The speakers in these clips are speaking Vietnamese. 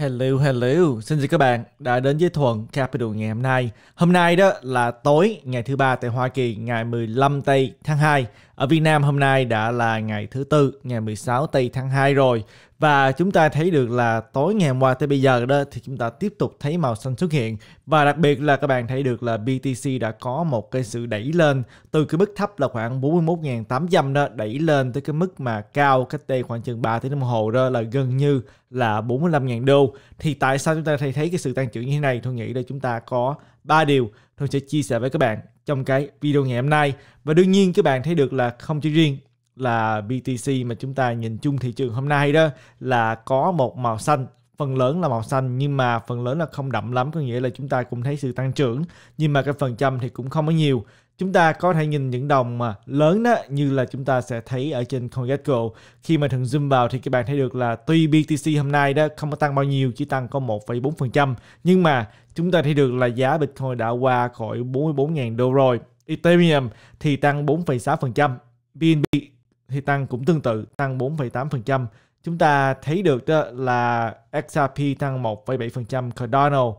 Hello, hello. Xin chào các bạn đã đến với Thuận Capital ngày hôm nay. Hôm nay đó là tối ngày thứ ba tại Hoa Kỳ ngày 15 tây tháng 2. Ở Việt Nam hôm nay đã là ngày thứ tư ngày 16 tây tháng 2 rồi và chúng ta thấy được là tối ngày hôm qua tới bây giờ đó thì chúng ta tiếp tục thấy màu xanh xuất hiện và đặc biệt là các bạn thấy được là BTC đã có một cái sự đẩy lên từ cái mức thấp là khoảng 41.800 đó đẩy lên tới cái mức mà cao cách đây khoảng chừng 3 tiếng đồng hồ đó là gần như là 45.000 đô thì tại sao chúng ta thấy thấy cái sự tăng trưởng như thế này tôi nghĩ là chúng ta có ba điều tôi sẽ chia sẻ với các bạn trong cái video ngày hôm nay và đương nhiên các bạn thấy được là không chỉ riêng là BTC mà chúng ta nhìn chung thị trường hôm nay đó là có một màu xanh phần lớn là màu xanh nhưng mà phần lớn là không đậm lắm có nghĩa là chúng ta cũng thấy sự tăng trưởng nhưng mà cái phần trăm thì cũng không có nhiều chúng ta có thể nhìn những đồng mà lớn đó như là chúng ta sẽ thấy ở trên CoinGecko khi mà thường zoom vào thì các bạn thấy được là tuy BTC hôm nay đó không có tăng bao nhiêu chỉ tăng có 1,4% nhưng mà chúng ta thấy được là giá Bitcoin đã qua khỏi 44.000 đô rồi Ethereum thì tăng 4,6% BNB thì tăng cũng tương tự, tăng 4,8%. Chúng ta thấy được đó là XRP tăng 1,7%, Cardano uh,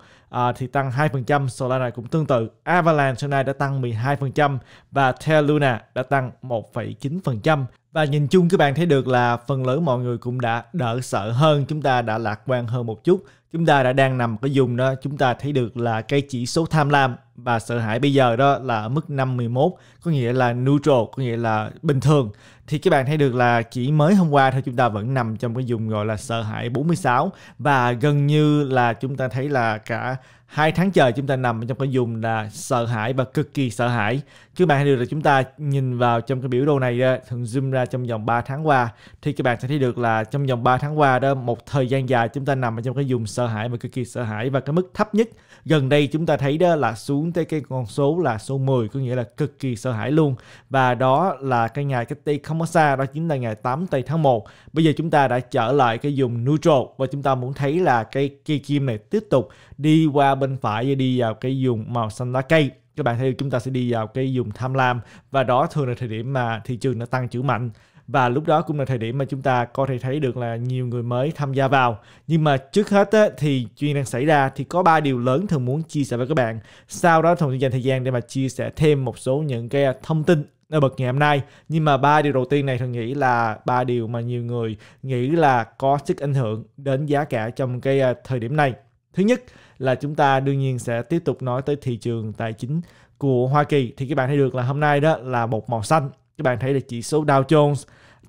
thì tăng 2%, Solana cũng tương tự, Avalanche hôm nay đã tăng 12% và Terra Luna đã tăng 1,9%. Và nhìn chung các bạn thấy được là phần lớn mọi người cũng đã đỡ sợ hơn, chúng ta đã lạc quan hơn một chút. Chúng ta đã đang nằm cái vùng đó, chúng ta thấy được là cái chỉ số tham lam và sợ hãi bây giờ đó là ở mức 51, có nghĩa là neutral, có nghĩa là bình thường thì các bạn thấy được là chỉ mới hôm qua thôi chúng ta vẫn nằm trong cái vùng gọi là sợ hãi 46 và gần như là chúng ta thấy là cả hai tháng trời chúng ta nằm trong cái vùng là sợ hãi và cực kỳ sợ hãi các bạn thấy được là chúng ta nhìn vào trong cái biểu đồ này thường zoom ra trong vòng 3 tháng qua thì các bạn sẽ thấy được là trong vòng 3 tháng qua đó một thời gian dài chúng ta nằm ở trong cái vùng sợ hãi và cực kỳ sợ hãi và cái mức thấp nhất gần đây chúng ta thấy đó là xuống tới cái con số là số 10 có nghĩa là cực kỳ sợ hãi luôn và đó là cái ngày cách ly không có xa đó chính là ngày 8 tây tháng 1 bây giờ chúng ta đã trở lại cái vùng neutral và chúng ta muốn thấy là cái cây kim này tiếp tục đi qua bên phải và đi vào cái vùng màu xanh lá cây các bạn thấy chúng ta sẽ đi vào cái vùng tham lam và đó thường là thời điểm mà thị trường nó tăng trưởng mạnh và lúc đó cũng là thời điểm mà chúng ta có thể thấy được là nhiều người mới tham gia vào nhưng mà trước hết á, thì chuyện đang xảy ra thì có ba điều lớn thường muốn chia sẻ với các bạn sau đó thường dành thời gian để mà chia sẻ thêm một số những cái thông tin ở bậc ngày hôm nay nhưng mà ba điều đầu tiên này thường nghĩ là ba điều mà nhiều người nghĩ là có sức ảnh hưởng đến giá cả trong cái à, thời điểm này thứ nhất là chúng ta đương nhiên sẽ tiếp tục nói tới thị trường tài chính của Hoa Kỳ thì các bạn thấy được là hôm nay đó là một màu xanh các bạn thấy là chỉ số Dow Jones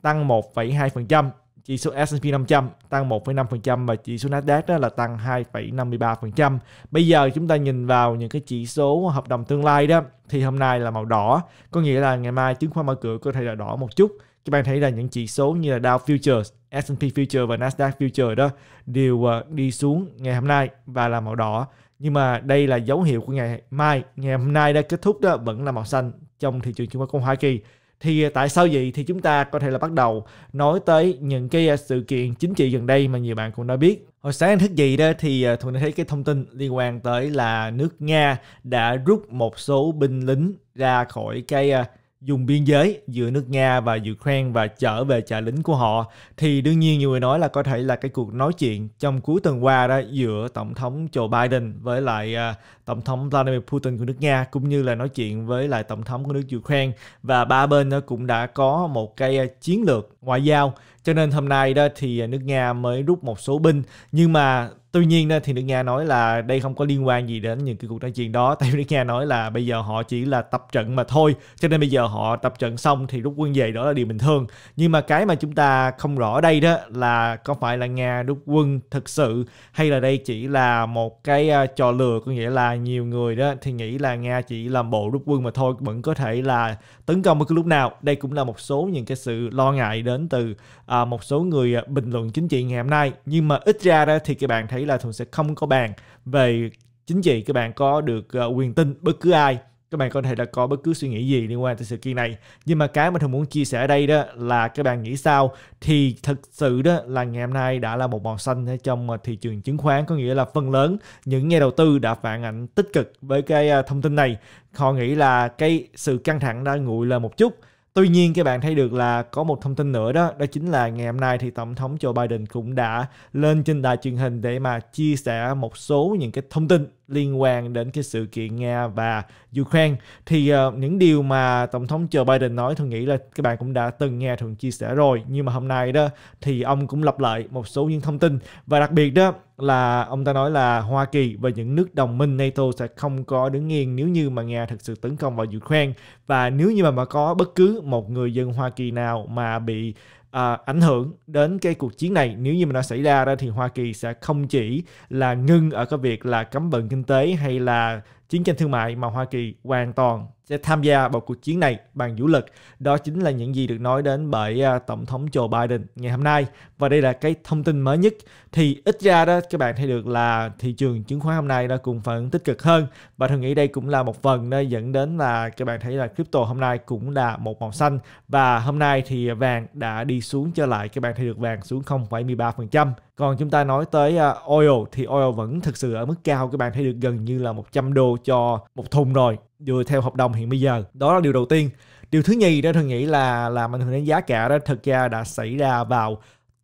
tăng 1,2%, chỉ số S&P 500 tăng 1,5% và chỉ số Nasdaq đó là tăng 2,53%. Bây giờ chúng ta nhìn vào những cái chỉ số hợp đồng tương lai đó thì hôm nay là màu đỏ, có nghĩa là ngày mai chứng khoán mở cửa có thể là đỏ một chút. Các bạn thấy là những chỉ số như là Dow Futures, S&P Future và Nasdaq Future đó đều ờ, đi xuống ngày hôm nay và là màu đỏ. Nhưng mà đây là dấu hiệu của ngày mai. Ngày hôm nay đã kết thúc đó vẫn là màu xanh trong thị trường chứng khoán Hoa Kỳ thì à, tại sao vậy thì chúng ta có thể là bắt đầu nói tới những cái à, sự kiện chính trị gần đây mà nhiều bạn cũng đã biết hồi sáng anh thức dậy đó thì à, thuận thấy cái thông tin liên quan tới là nước nga đã rút một số binh lính ra khỏi cái dùng biên giới giữa nước Nga và Ukraine và trở về trả lính của họ thì đương nhiên nhiều người nói là có thể là cái cuộc nói chuyện trong cuối tuần qua đó giữa Tổng thống Joe Biden với lại uh, Tổng thống Vladimir Putin của nước Nga cũng như là nói chuyện với lại Tổng thống của nước Ukraine và ba bên nó cũng đã có một cái à, chiến lược ngoại giao cho nên hôm nay đó thì à, nước Nga mới rút một số binh nhưng mà tuy nhiên thì nước nga nói là đây không có liên quan gì đến những cái cuộc nói chuyện đó tại vì nước nga nói là bây giờ họ chỉ là tập trận mà thôi cho nên bây giờ họ tập trận xong thì rút quân về đó là điều bình thường nhưng mà cái mà chúng ta không rõ đây đó là có phải là nga rút quân thực sự hay là đây chỉ là một cái à, trò lừa có nghĩa là nhiều người đó thì nghĩ là nga chỉ làm bộ rút quân mà thôi vẫn có thể là tấn công bất cứ lúc nào đây cũng là một số những cái sự lo ngại đến từ à, một số người à, bình luận chính trị ngày hôm nay nhưng mà ít ra đó thì các bạn thấy là Thuận sẽ không có bàn về chính trị các bạn có được ờ, quyền tin bất cứ ai các bạn có thể là có bất cứ suy nghĩ gì liên quan tới sự kiện này nhưng mà cái mà thường muốn chia sẻ ở đây đó là các bạn nghĩ sao thì thật sự đó là ngày hôm nay đã là một màu xanh trong ờ, thị trường chứng khoán có nghĩa là phần lớn những nhà đầu tư đã phản ảnh tích cực với cái ờ, thông tin này họ nghĩ là cái sự căng thẳng đã nguội là một chút Tuy nhiên các bạn thấy được là có một thông tin nữa đó, đó chính là ngày hôm nay thì Tổng thống Joe Biden cũng đã lên trên đài truyền hình để mà chia sẻ một số những cái thông tin liên quan đến cái sự kiện Nga và Ukraine thì uh, những điều mà tổng thống Joe Biden nói thường nghĩ là các bạn cũng đã từng nghe thường chia sẻ rồi nhưng mà hôm nay đó thì ông cũng lặp lại một số những thông tin và đặc biệt đó là ông ta nói là Hoa Kỳ và những nước đồng minh NATO sẽ không có đứng yên nếu như mà Nga thực sự tấn công vào Ukraine và nếu như mà, mà có bất cứ một người dân Hoa Kỳ nào mà bị à, ảnh hưởng đến cái cuộc chiến này nếu như mà nó xảy ra ra thì Hoa Kỳ sẽ không chỉ là ngưng ở cái việc là cấm vận kinh tế hay là chiến tranh thương mại mà Hoa Kỳ hoàn toàn sẽ tham gia vào cuộc chiến này bằng vũ lực. Đó chính là những gì được nói đến bởi à, Tổng thống Joe Biden ngày hôm nay. Và đây là cái thông tin mới nhất. Thì ít ra đó các bạn thấy được là thị trường chứng khoán hôm nay nó cũng phản tích cực hơn. Và tôi nghĩ đây cũng là một phần nó dẫn đến là các bạn thấy là crypto hôm nay cũng là một màu xanh. Và hôm nay thì vàng đã đi xuống trở lại. Các bạn thấy được vàng xuống 0,13% còn chúng ta nói tới à, oil thì oil vẫn thực sự ở mức cao các bạn thấy được gần như là 100 đô cho một thùng rồi dựa theo hợp đồng hiện bây giờ đó là điều đầu tiên điều thứ nhì đó tôi nghĩ là làm ảnh hưởng đến giá cả đó thực ra đã xảy ra vào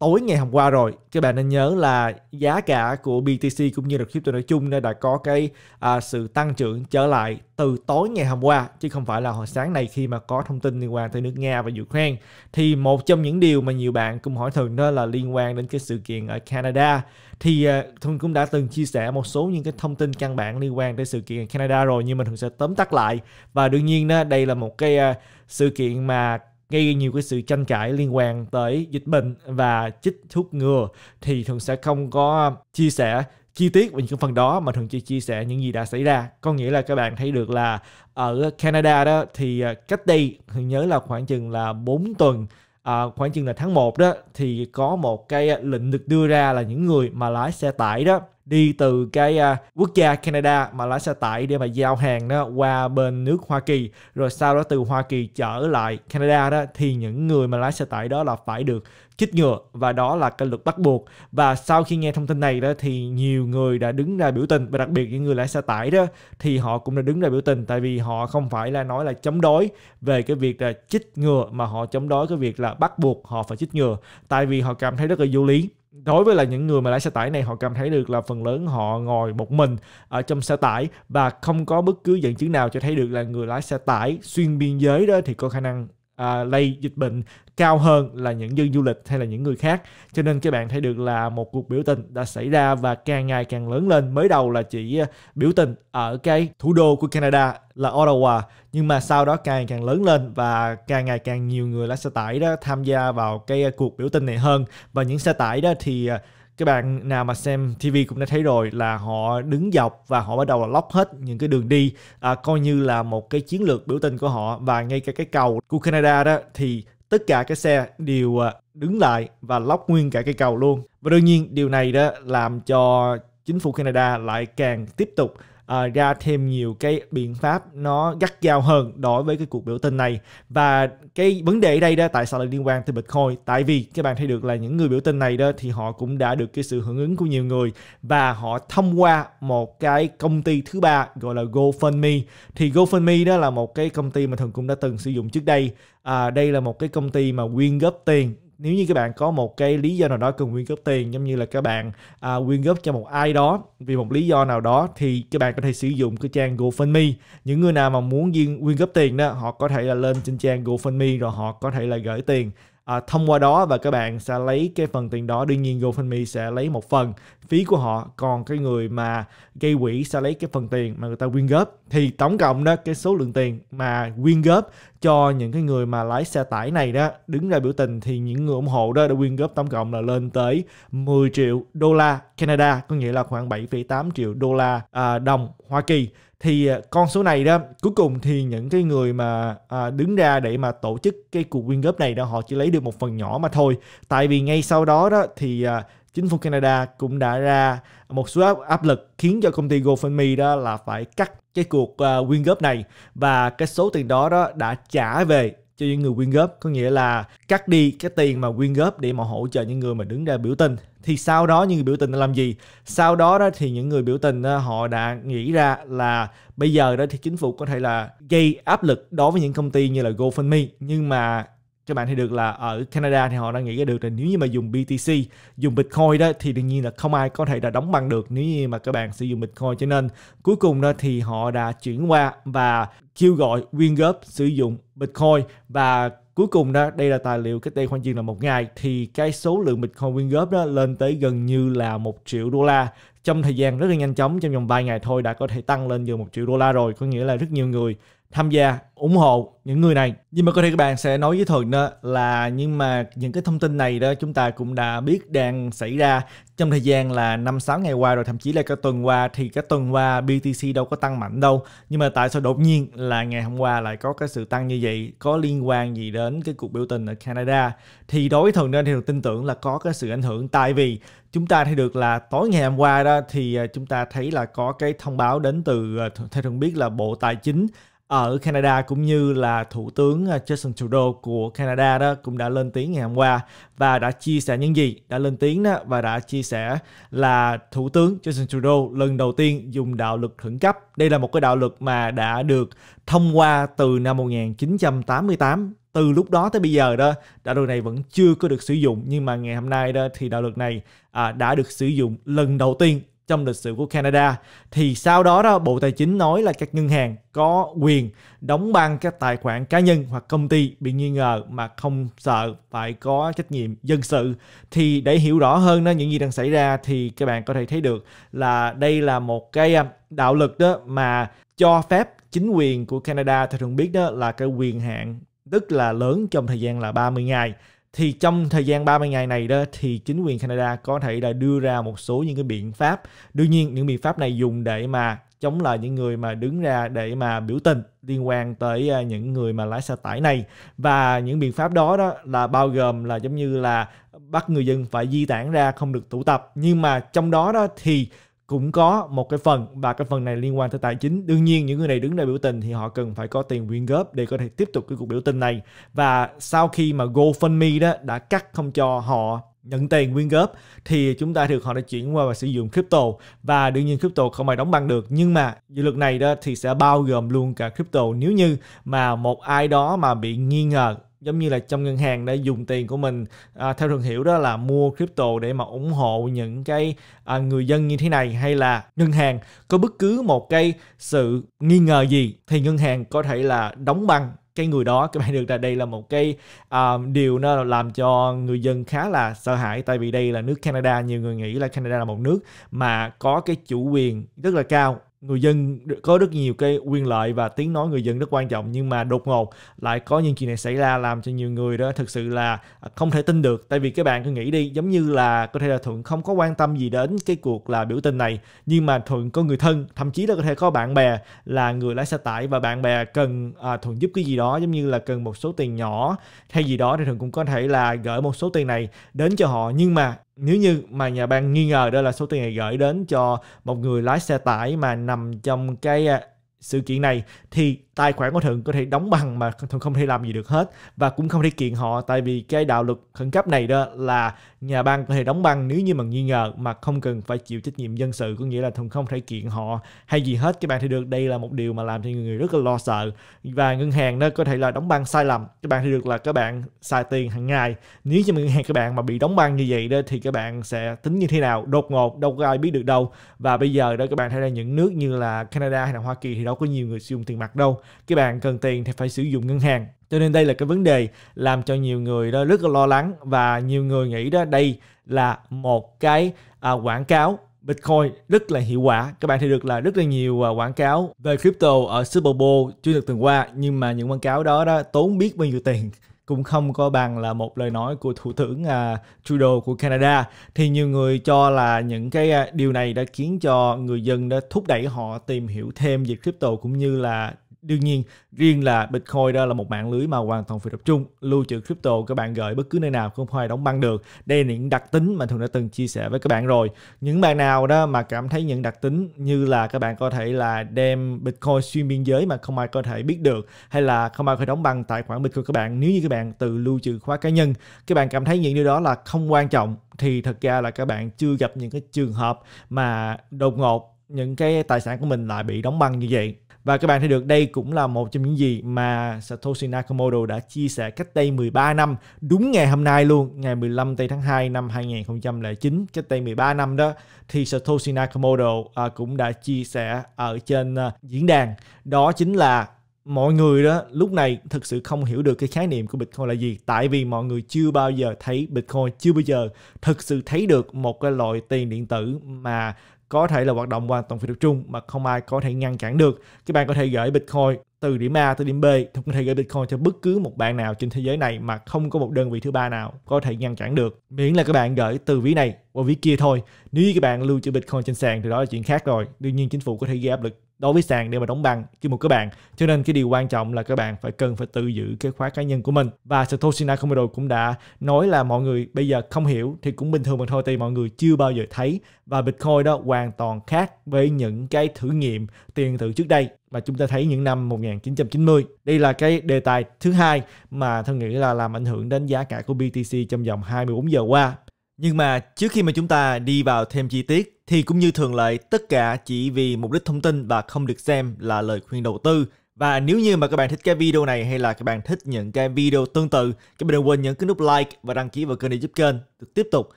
tối ngày hôm qua rồi các bạn nên nhớ là giá cả của BTC cũng như là crypto nói chung đã có cái à, sự tăng trưởng trở lại từ tối ngày hôm qua chứ không phải là hồi sáng này khi mà có thông tin liên quan tới nước Nga và Ukraine thì một trong những điều mà nhiều bạn cũng hỏi thường đó là liên quan đến cái sự kiện ở Canada thì à, Thuận cũng đã từng chia sẻ một số những cái thông tin căn bản liên quan tới sự kiện ở Canada rồi nhưng mình thường sẽ tóm tắt lại và đương nhiên đó đây là một cái à, sự kiện mà gây nhiều cái sự tranh cãi liên quan tới dịch bệnh và chích thuốc ngừa thì thường sẽ không có chia sẻ chi tiết về những phần đó mà thường chỉ chia sẻ những gì đã xảy ra có nghĩa là các bạn thấy được là ở Canada đó thì à, cách đây thường nhớ là khoảng chừng là 4 tuần à, khoảng chừng là tháng 1 đó thì có một cái lệnh được đưa ra là những người mà lái xe tải đó đi từ cái uh, quốc gia Canada mà lái xe tải để mà giao hàng đó qua bên nước Hoa Kỳ rồi sau đó từ Hoa Kỳ trở lại Canada đó thì những người mà lái xe tải đó là phải được chích ngừa và đó là cái luật bắt buộc và sau khi nghe thông tin này đó thì nhiều người đã đứng ra biểu tình và đặc biệt những người lái xe tải đó thì họ cũng đã đứng ra biểu tình tại vì họ không phải là nói là chống đối về cái việc là chích ngừa mà họ chống đối cái việc là bắt buộc họ phải chích ngừa tại vì họ cảm thấy rất là vô lý đối với là những người mà lái xe tải này họ cảm thấy được là phần lớn họ ngồi một mình ở trong xe tải và không có bất cứ dẫn chứng nào cho thấy được là người lái xe tải xuyên biên giới đó thì có khả năng à, lây dịch bệnh cao hơn là những dân du lịch hay là những người khác cho nên các bạn thấy được là một cuộc biểu tình đã xảy ra và càng ngày càng lớn lên mới đầu là chỉ à, biểu tình ở cái thủ đô của Canada là Ottawa nhưng mà sau đó càng ngày càng lớn lên và càng ngày càng nhiều người lái xe tải đó tham gia vào cái à, cuộc biểu tình này hơn và những xe tải đó thì à, các bạn nào mà xem TV cũng đã thấy rồi là họ đứng dọc và họ bắt đầu là lóc hết những cái đường đi à, coi như là một cái chiến lược biểu tình của họ và ngay cả cái cầu của Canada đó thì tất cả cái xe đều à, đứng lại và lóc nguyên cả cái cầu luôn và đương nhiên điều này đó làm cho chính phủ Canada lại càng tiếp tục uh, ra thêm nhiều cái biện pháp nó gắt gao hơn đối với cái cuộc biểu tình này và cái vấn đề ở đây đó tại sao lại liên quan tới Bitcoin tại vì các bạn thấy được là những người biểu tình này đó thì họ cũng đã được cái sự hưởng ứng của nhiều người và họ thông qua một cái công ty thứ ba gọi là GoFundMe thì GoFundMe đó là một cái công ty mà thường cũng đã từng sử dụng trước đây à, đây là một cái công ty mà quyên góp tiền nếu như các bạn có một cái lý do nào đó cần quyên góp tiền giống như là các bạn à, quyên góp cho một ai đó vì một lý do nào đó thì các bạn có thể sử dụng cái trang GoFundMe những người nào mà muốn quyên góp tiền đó họ có thể là lên trên trang GoFundMe rồi họ có thể là gửi tiền À, thông qua đó và các bạn sẽ lấy cái phần tiền đó đương nhiên GoFundMe sẽ lấy một phần phí của họ còn cái người mà gây quỹ sẽ lấy cái phần tiền mà người ta quyên góp thì tổng cộng đó cái số lượng tiền mà quyên góp cho những cái người mà lái xe tải này đó đứng ra biểu tình thì những người ủng hộ đó đã quyên góp tổng cộng là lên tới 10 triệu đô la Canada có nghĩa là khoảng 7,8 triệu đô la à, đồng Hoa Kỳ thì à, con số này đó cuối cùng thì những cái người mà à, đứng ra để mà tổ chức cái cuộc quyên góp này đó họ chỉ lấy được một phần nhỏ mà thôi tại vì ngay sau đó đó thì à, chính phủ Canada cũng đã ra một số áp lực khiến cho công ty GoFundMe đó là phải cắt cái cuộc à, quyên góp này và cái số tiền đó đó đã trả về cho những người quyên góp có nghĩa là cắt đi cái tiền mà quyên góp để mà hỗ trợ những người mà đứng ra biểu tình thì sau đó những người biểu tình đã làm gì sau đó đó thì những người biểu tình đó, ờ, họ đã nghĩ ra là bây giờ đó thì chính phủ có thể là gây áp lực đối với những công ty như là GoFundMe nhưng mà các bạn thấy được là ở Canada thì họ đang nghĩ ra được là nếu như mà dùng BTC, dùng Bitcoin đó thì đương nhiên là không ai có thể là đóng bằng được nếu như mà các bạn sử dụng Bitcoin cho nên cuối cùng đó thì họ đã chuyển qua và kêu gọi quyên góp sử dụng Bitcoin và cuối cùng đó đây là tài liệu cách đây khoảng chừng là một ngày thì cái số lượng Bitcoin quyên góp đó lên tới gần như là một triệu đô la trong thời gian rất là nhanh chóng trong vòng vài ngày thôi đã có thể tăng lên gần một triệu đô la rồi có nghĩa là rất nhiều người tham gia ủng hộ những người này nhưng mà có thể các bạn sẽ nói với thuận đó là nhưng mà những cái thông tin này đó chúng ta cũng đã biết đang xảy ra trong thời gian là năm sáu ngày qua rồi thậm chí là cả tuần qua thì cả tuần qua BTC đâu có tăng mạnh đâu nhưng mà tại sao đột nhiên là ngày hôm qua lại có cái sự tăng như vậy có liên quan gì đến cái cuộc biểu tình ở Canada thì đối với thuận nên thì được tin tưởng là có cái sự ảnh hưởng tại vì chúng ta thấy được là tối ngày hôm qua đó thì à, chúng ta thấy là có cái thông báo đến từ à, theo thuận biết là bộ tài chính ở Canada cũng như là Thủ tướng ờ, Justin Trudeau của Canada đó cũng đã lên tiếng ngày hôm qua và đã chia sẻ những gì đã lên tiếng đó và đã chia sẻ là Thủ tướng Justin Trudeau lần đầu tiên dùng đạo luật khẩn cấp. Đây là một cái đạo luật mà đã được thông qua từ năm 1988 từ lúc đó tới bây giờ đó đạo luật này vẫn chưa có được sử dụng nhưng mà ngày hôm nay đó thì đạo luật này à, đã được sử dụng lần đầu tiên trong lịch sử của Canada thì sau đó đó Bộ Tài chính nói là các ngân hàng có quyền đóng băng các tài khoản cá nhân hoặc công ty bị nghi ngờ mà không sợ phải có trách nhiệm dân sự thì để hiểu rõ hơn đó những gì đang xảy ra thì các bạn có thể thấy được là đây là một cái à, đạo lực đó mà cho phép chính quyền của Canada theo thường biết đó là cái quyền hạn tức là lớn trong thời gian là 30 ngày thì trong thời gian 30 ngày này đó thì chính quyền Canada có thể là đưa ra một số những cái biện pháp. Đương nhiên những biện pháp này dùng để mà chống lại những người mà đứng ra để mà biểu tình liên quan tới à, những người mà lái xe tải này và những biện pháp đó đó là bao gồm là giống như là bắt người dân phải di tản ra không được tụ tập nhưng mà trong đó đó thì cũng có một cái phần và cái phần này liên quan tới tài chính đương nhiên những người này đứng ra biểu tình thì họ cần phải có tiền quyên góp để có thể tiếp tục cái cuộc biểu tình này và sau khi mà GoFundMe đó đã cắt không cho họ nhận tiền quyên góp thì chúng ta được họ đã chuyển qua và sử dụng crypto và đương nhiên crypto không ai đóng băng được nhưng mà dự luật này đó thì sẽ bao gồm luôn cả crypto nếu như mà một ai đó mà bị nghi ngờ giống như là trong ngân hàng để dùng tiền của mình à, theo thương hiệu đó là mua crypto để mà ủng hộ những cái à, người dân như thế này hay là ngân hàng có bất cứ một cái sự nghi ngờ gì thì ngân hàng có thể là đóng băng cái người đó các bạn được là đây là một cái uh, điều nó làm cho người dân khá là sợ hãi tại vì đây là nước Canada nhiều người nghĩ là Canada là một nước mà có cái chủ quyền rất là cao người dân có rất nhiều cái quyền lợi và tiếng nói người dân rất quan trọng nhưng mà đột ngột lại có những chuyện này xảy ra làm cho nhiều người đó thực sự là à, không thể tin được tại vì các bạn cứ nghĩ đi giống như là có thể là thuận không có quan tâm gì đến cái cuộc là biểu tình này nhưng mà thuận có người thân thậm chí là có thể có bạn bè là người lái xe tải và bạn bè cần à, thuận giúp cái gì đó giống như là cần một số tiền nhỏ hay gì đó thì thuận cũng có thể là gửi một số tiền này đến cho họ nhưng mà nếu như mà nhà băng nghi ngờ đó là số tiền này gửi đến cho một người lái xe tải mà nằm trong cái à, sự kiện này thì tài khoản của Thuận có thể đóng bằng mà Thuận không thể làm gì được hết và cũng không thể kiện họ tại vì cái đạo luật khẩn cấp này đó là nhà bang có thể đóng băng nếu như mà nghi ngờ mà không cần phải chịu trách nhiệm dân sự có nghĩa là Thuận không thể kiện họ hay gì hết các bạn thấy được đây là một điều mà làm cho người rất là lo sợ và ngân hàng đó có thể là đóng băng sai lầm các bạn thấy được là các bạn xài tiền hàng ngày nếu như ngân hàng các bạn mà bị đóng băng như vậy đó thì các bạn sẽ tính như thế nào đột ngột đâu có ai biết được đâu và bây giờ đó các bạn thấy là những nước như là Canada hay là Hoa Kỳ thì đâu đâu có nhiều người sử dụng tiền mặt đâu các bạn cần tiền thì phải sử dụng ngân hàng cho nên đây là cái vấn đề làm cho nhiều người đó rất là lo lắng và nhiều người nghĩ đó đây là một cái à, quảng cáo Bitcoin rất là hiệu quả. Các bạn thấy được là rất là nhiều à, quảng cáo về crypto ở Super Bowl chủ nhật tuần qua nhưng mà những quảng cáo đó, đó tốn biết bao nhiêu tiền cũng không có bằng là một lời nói của thủ tướng uh, Trudeau của Canada thì nhiều người cho là những cái uh, điều này đã khiến cho người dân đã thúc đẩy họ tìm hiểu thêm về crypto cũng như là đương nhiên riêng là Bitcoin đó là một mạng lưới mà hoàn toàn phải tập trung lưu trữ crypto các bạn gửi bất cứ nơi nào không phải đóng băng được đây là những đặc tính mà thường đã từng chia sẻ với các bạn rồi những bạn nào đó mà cảm thấy những đặc tính như là các bạn có thể là đem Bitcoin xuyên biên giới mà không ai có thể biết được hay là không ai có đóng băng tài khoản Bitcoin các bạn nếu như các bạn tự lưu trữ khóa cá nhân các bạn cảm thấy những điều đó là không quan trọng thì thật ra là các bạn chưa gặp những cái trường hợp mà đột ngột những cái tài sản của mình lại bị đóng băng như vậy và các bạn thấy được đây cũng là một trong những gì mà Satoshi Nakamoto đã chia sẻ cách đây 13 năm, đúng ngày hôm nay luôn, ngày 15 tây tháng 2 năm 2009, cách đây 13 năm đó, thì Satoshi Nakamoto à, cũng đã chia sẻ ở trên à, diễn đàn. Đó chính là mọi người đó lúc này thực sự không hiểu được cái khái niệm của Bitcoin là gì tại vì mọi người chưa bao giờ thấy Bitcoin chưa bao giờ thực sự thấy được một cái loại tiền điện tử mà có thể là hoạt động hoàn toàn phi tập trung mà không ai có thể ngăn cản được các bạn có thể gửi bitcoin từ điểm A tới điểm B không có thể gửi bitcoin cho bất cứ một bạn nào trên thế giới này mà không có một đơn vị thứ ba nào có thể ngăn cản được miễn là các bạn gửi từ ví này qua ví kia thôi nếu như các bạn lưu trữ bitcoin trên sàn thì đó là chuyện khác rồi đương nhiên chính phủ có thể gây áp lực đối với sàn để mà đóng bằng cái một cái bạn cho nên cái điều quan trọng là các bạn phải cần phải tự giữ cái khóa cá nhân của mình và Satoshi Nakamoto cũng đã nói là mọi người bây giờ không hiểu thì cũng bình thường mà thôi thì mọi người chưa bao giờ thấy và Bitcoin đó hoàn toàn khác với những cái thử nghiệm tiền tự trước đây mà chúng ta thấy những năm 1990. Đây là cái đề tài thứ hai mà thân nghĩ là làm ảnh hưởng đến giá cả của BTC trong vòng 24 giờ qua nhưng mà trước khi mà chúng ta đi vào thêm chi tiết thì cũng như thường lệ tất cả chỉ vì mục đích thông tin và không được xem là lời khuyên đầu tư. Và nếu như mà các bạn thích cái video này hay là các bạn thích những cái video tương tự, các bạn đừng quên nhấn cái nút like và đăng ký vào kênh để giúp kênh được tiếp tục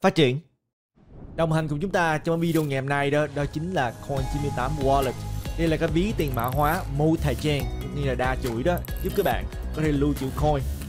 phát triển. Đồng hành cùng chúng ta trong video ngày hôm nay đó đó chính là Coin98 Wallet. Đây là cái ví tiền mã hóa multi-chain, cũng như là đa chuỗi đó, giúp các bạn có thể lưu trữ coin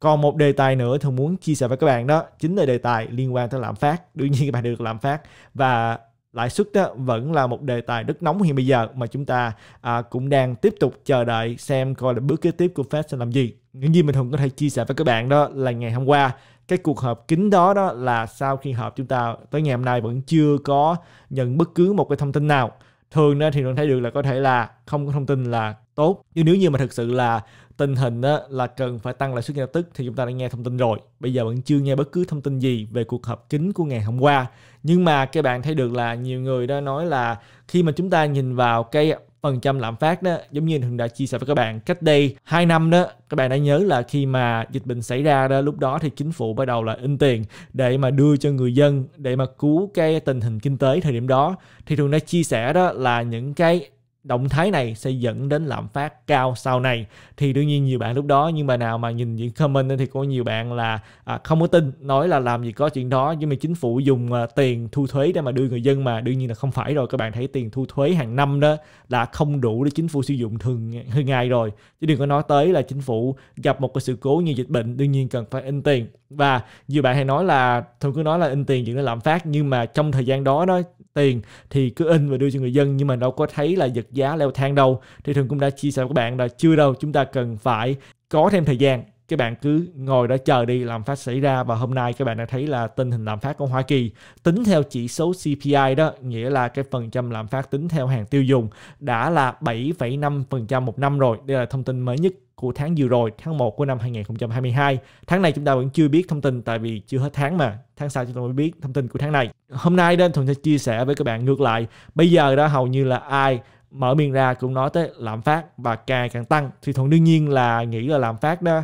còn một đề tài nữa thường muốn chia sẻ với các bạn đó chính là đề tài liên quan tới lạm phát đương nhiên các bạn được lạm phát và lãi suất đó vẫn là một đề tài rất nóng hiện bây giờ mà chúng ta à, cũng đang tiếp tục chờ đợi xem coi là bước kế tiếp của Fed sẽ làm gì. Những gì mình thường có thể chia sẻ với các bạn đó là ngày hôm qua cái cuộc họp kín đó đó là sau khi họp chúng ta tới ngày hôm nay vẫn chưa có nhận bất cứ một cái thông tin nào. Thường thì mình thấy được là có thể là không có thông tin là tốt nhưng nếu như mà thực sự là tình hình đó là cần phải tăng lãi suất ngay lập tức thì chúng ta đã nghe thông tin rồi bây giờ vẫn chưa nghe bất cứ thông tin gì về cuộc họp kín của ngày hôm qua nhưng mà các bạn thấy được là nhiều người đã nói là khi mà chúng ta nhìn vào cái phần trăm lạm phát đó giống như thường đã chia sẻ với các bạn cách đây 2 năm đó các bạn đã nhớ là khi mà dịch bệnh xảy ra đó lúc đó thì chính phủ bắt đầu là in tiền để mà đưa cho người dân để mà cứu cái tình hình kinh tế thời điểm đó thì thường đã chia sẻ đó là những cái động thái này sẽ dẫn đến lạm phát cao sau này thì đương nhiên nhiều bạn lúc đó nhưng mà nào mà nhìn những comment thì có nhiều bạn là à, không có tin nói là làm gì có chuyện đó nhưng mà chính phủ dùng à, tiền thu thuế để mà đưa người dân mà đương nhiên là không phải rồi các bạn thấy tiền thu thuế hàng năm đó là không đủ để chính phủ sử dụng thường hơn ngày rồi chứ đừng có nói tới là chính phủ gặp một cái sự cố như dịch bệnh đương nhiên cần phải in tiền và nhiều bạn hay nói là thường cứ nói là in tiền dẫn đến lạm phát nhưng mà trong thời gian đó đó tiền thì cứ in và đưa cho người dân nhưng mà đâu có thấy là giật giá leo thang đâu thì thường cũng đã chia sẻ với các bạn là chưa đâu chúng ta cần phải có thêm thời gian các bạn cứ ngồi đó chờ đi làm phát xảy ra và hôm nay các bạn đã thấy là tình hình lạm phát của Hoa Kỳ tính theo chỉ số CPI đó nghĩa là cái phần trăm lạm phát tính theo hàng tiêu dùng đã là 7,5% một năm rồi đây là thông tin mới nhất của tháng vừa rồi, tháng 1 của năm 2022. Tháng này chúng ta vẫn chưa biết thông tin tại vì chưa hết tháng mà. Tháng sau chúng ta mới biết thông tin của tháng này. Hôm nay nên Thuận sẽ chia sẻ với các bạn ngược lại. Bây giờ đó hầu như là ai mở miệng ra cũng nói tới lạm phát và càng càng tăng thì thuận đương nhiên là nghĩ là lạm phát đó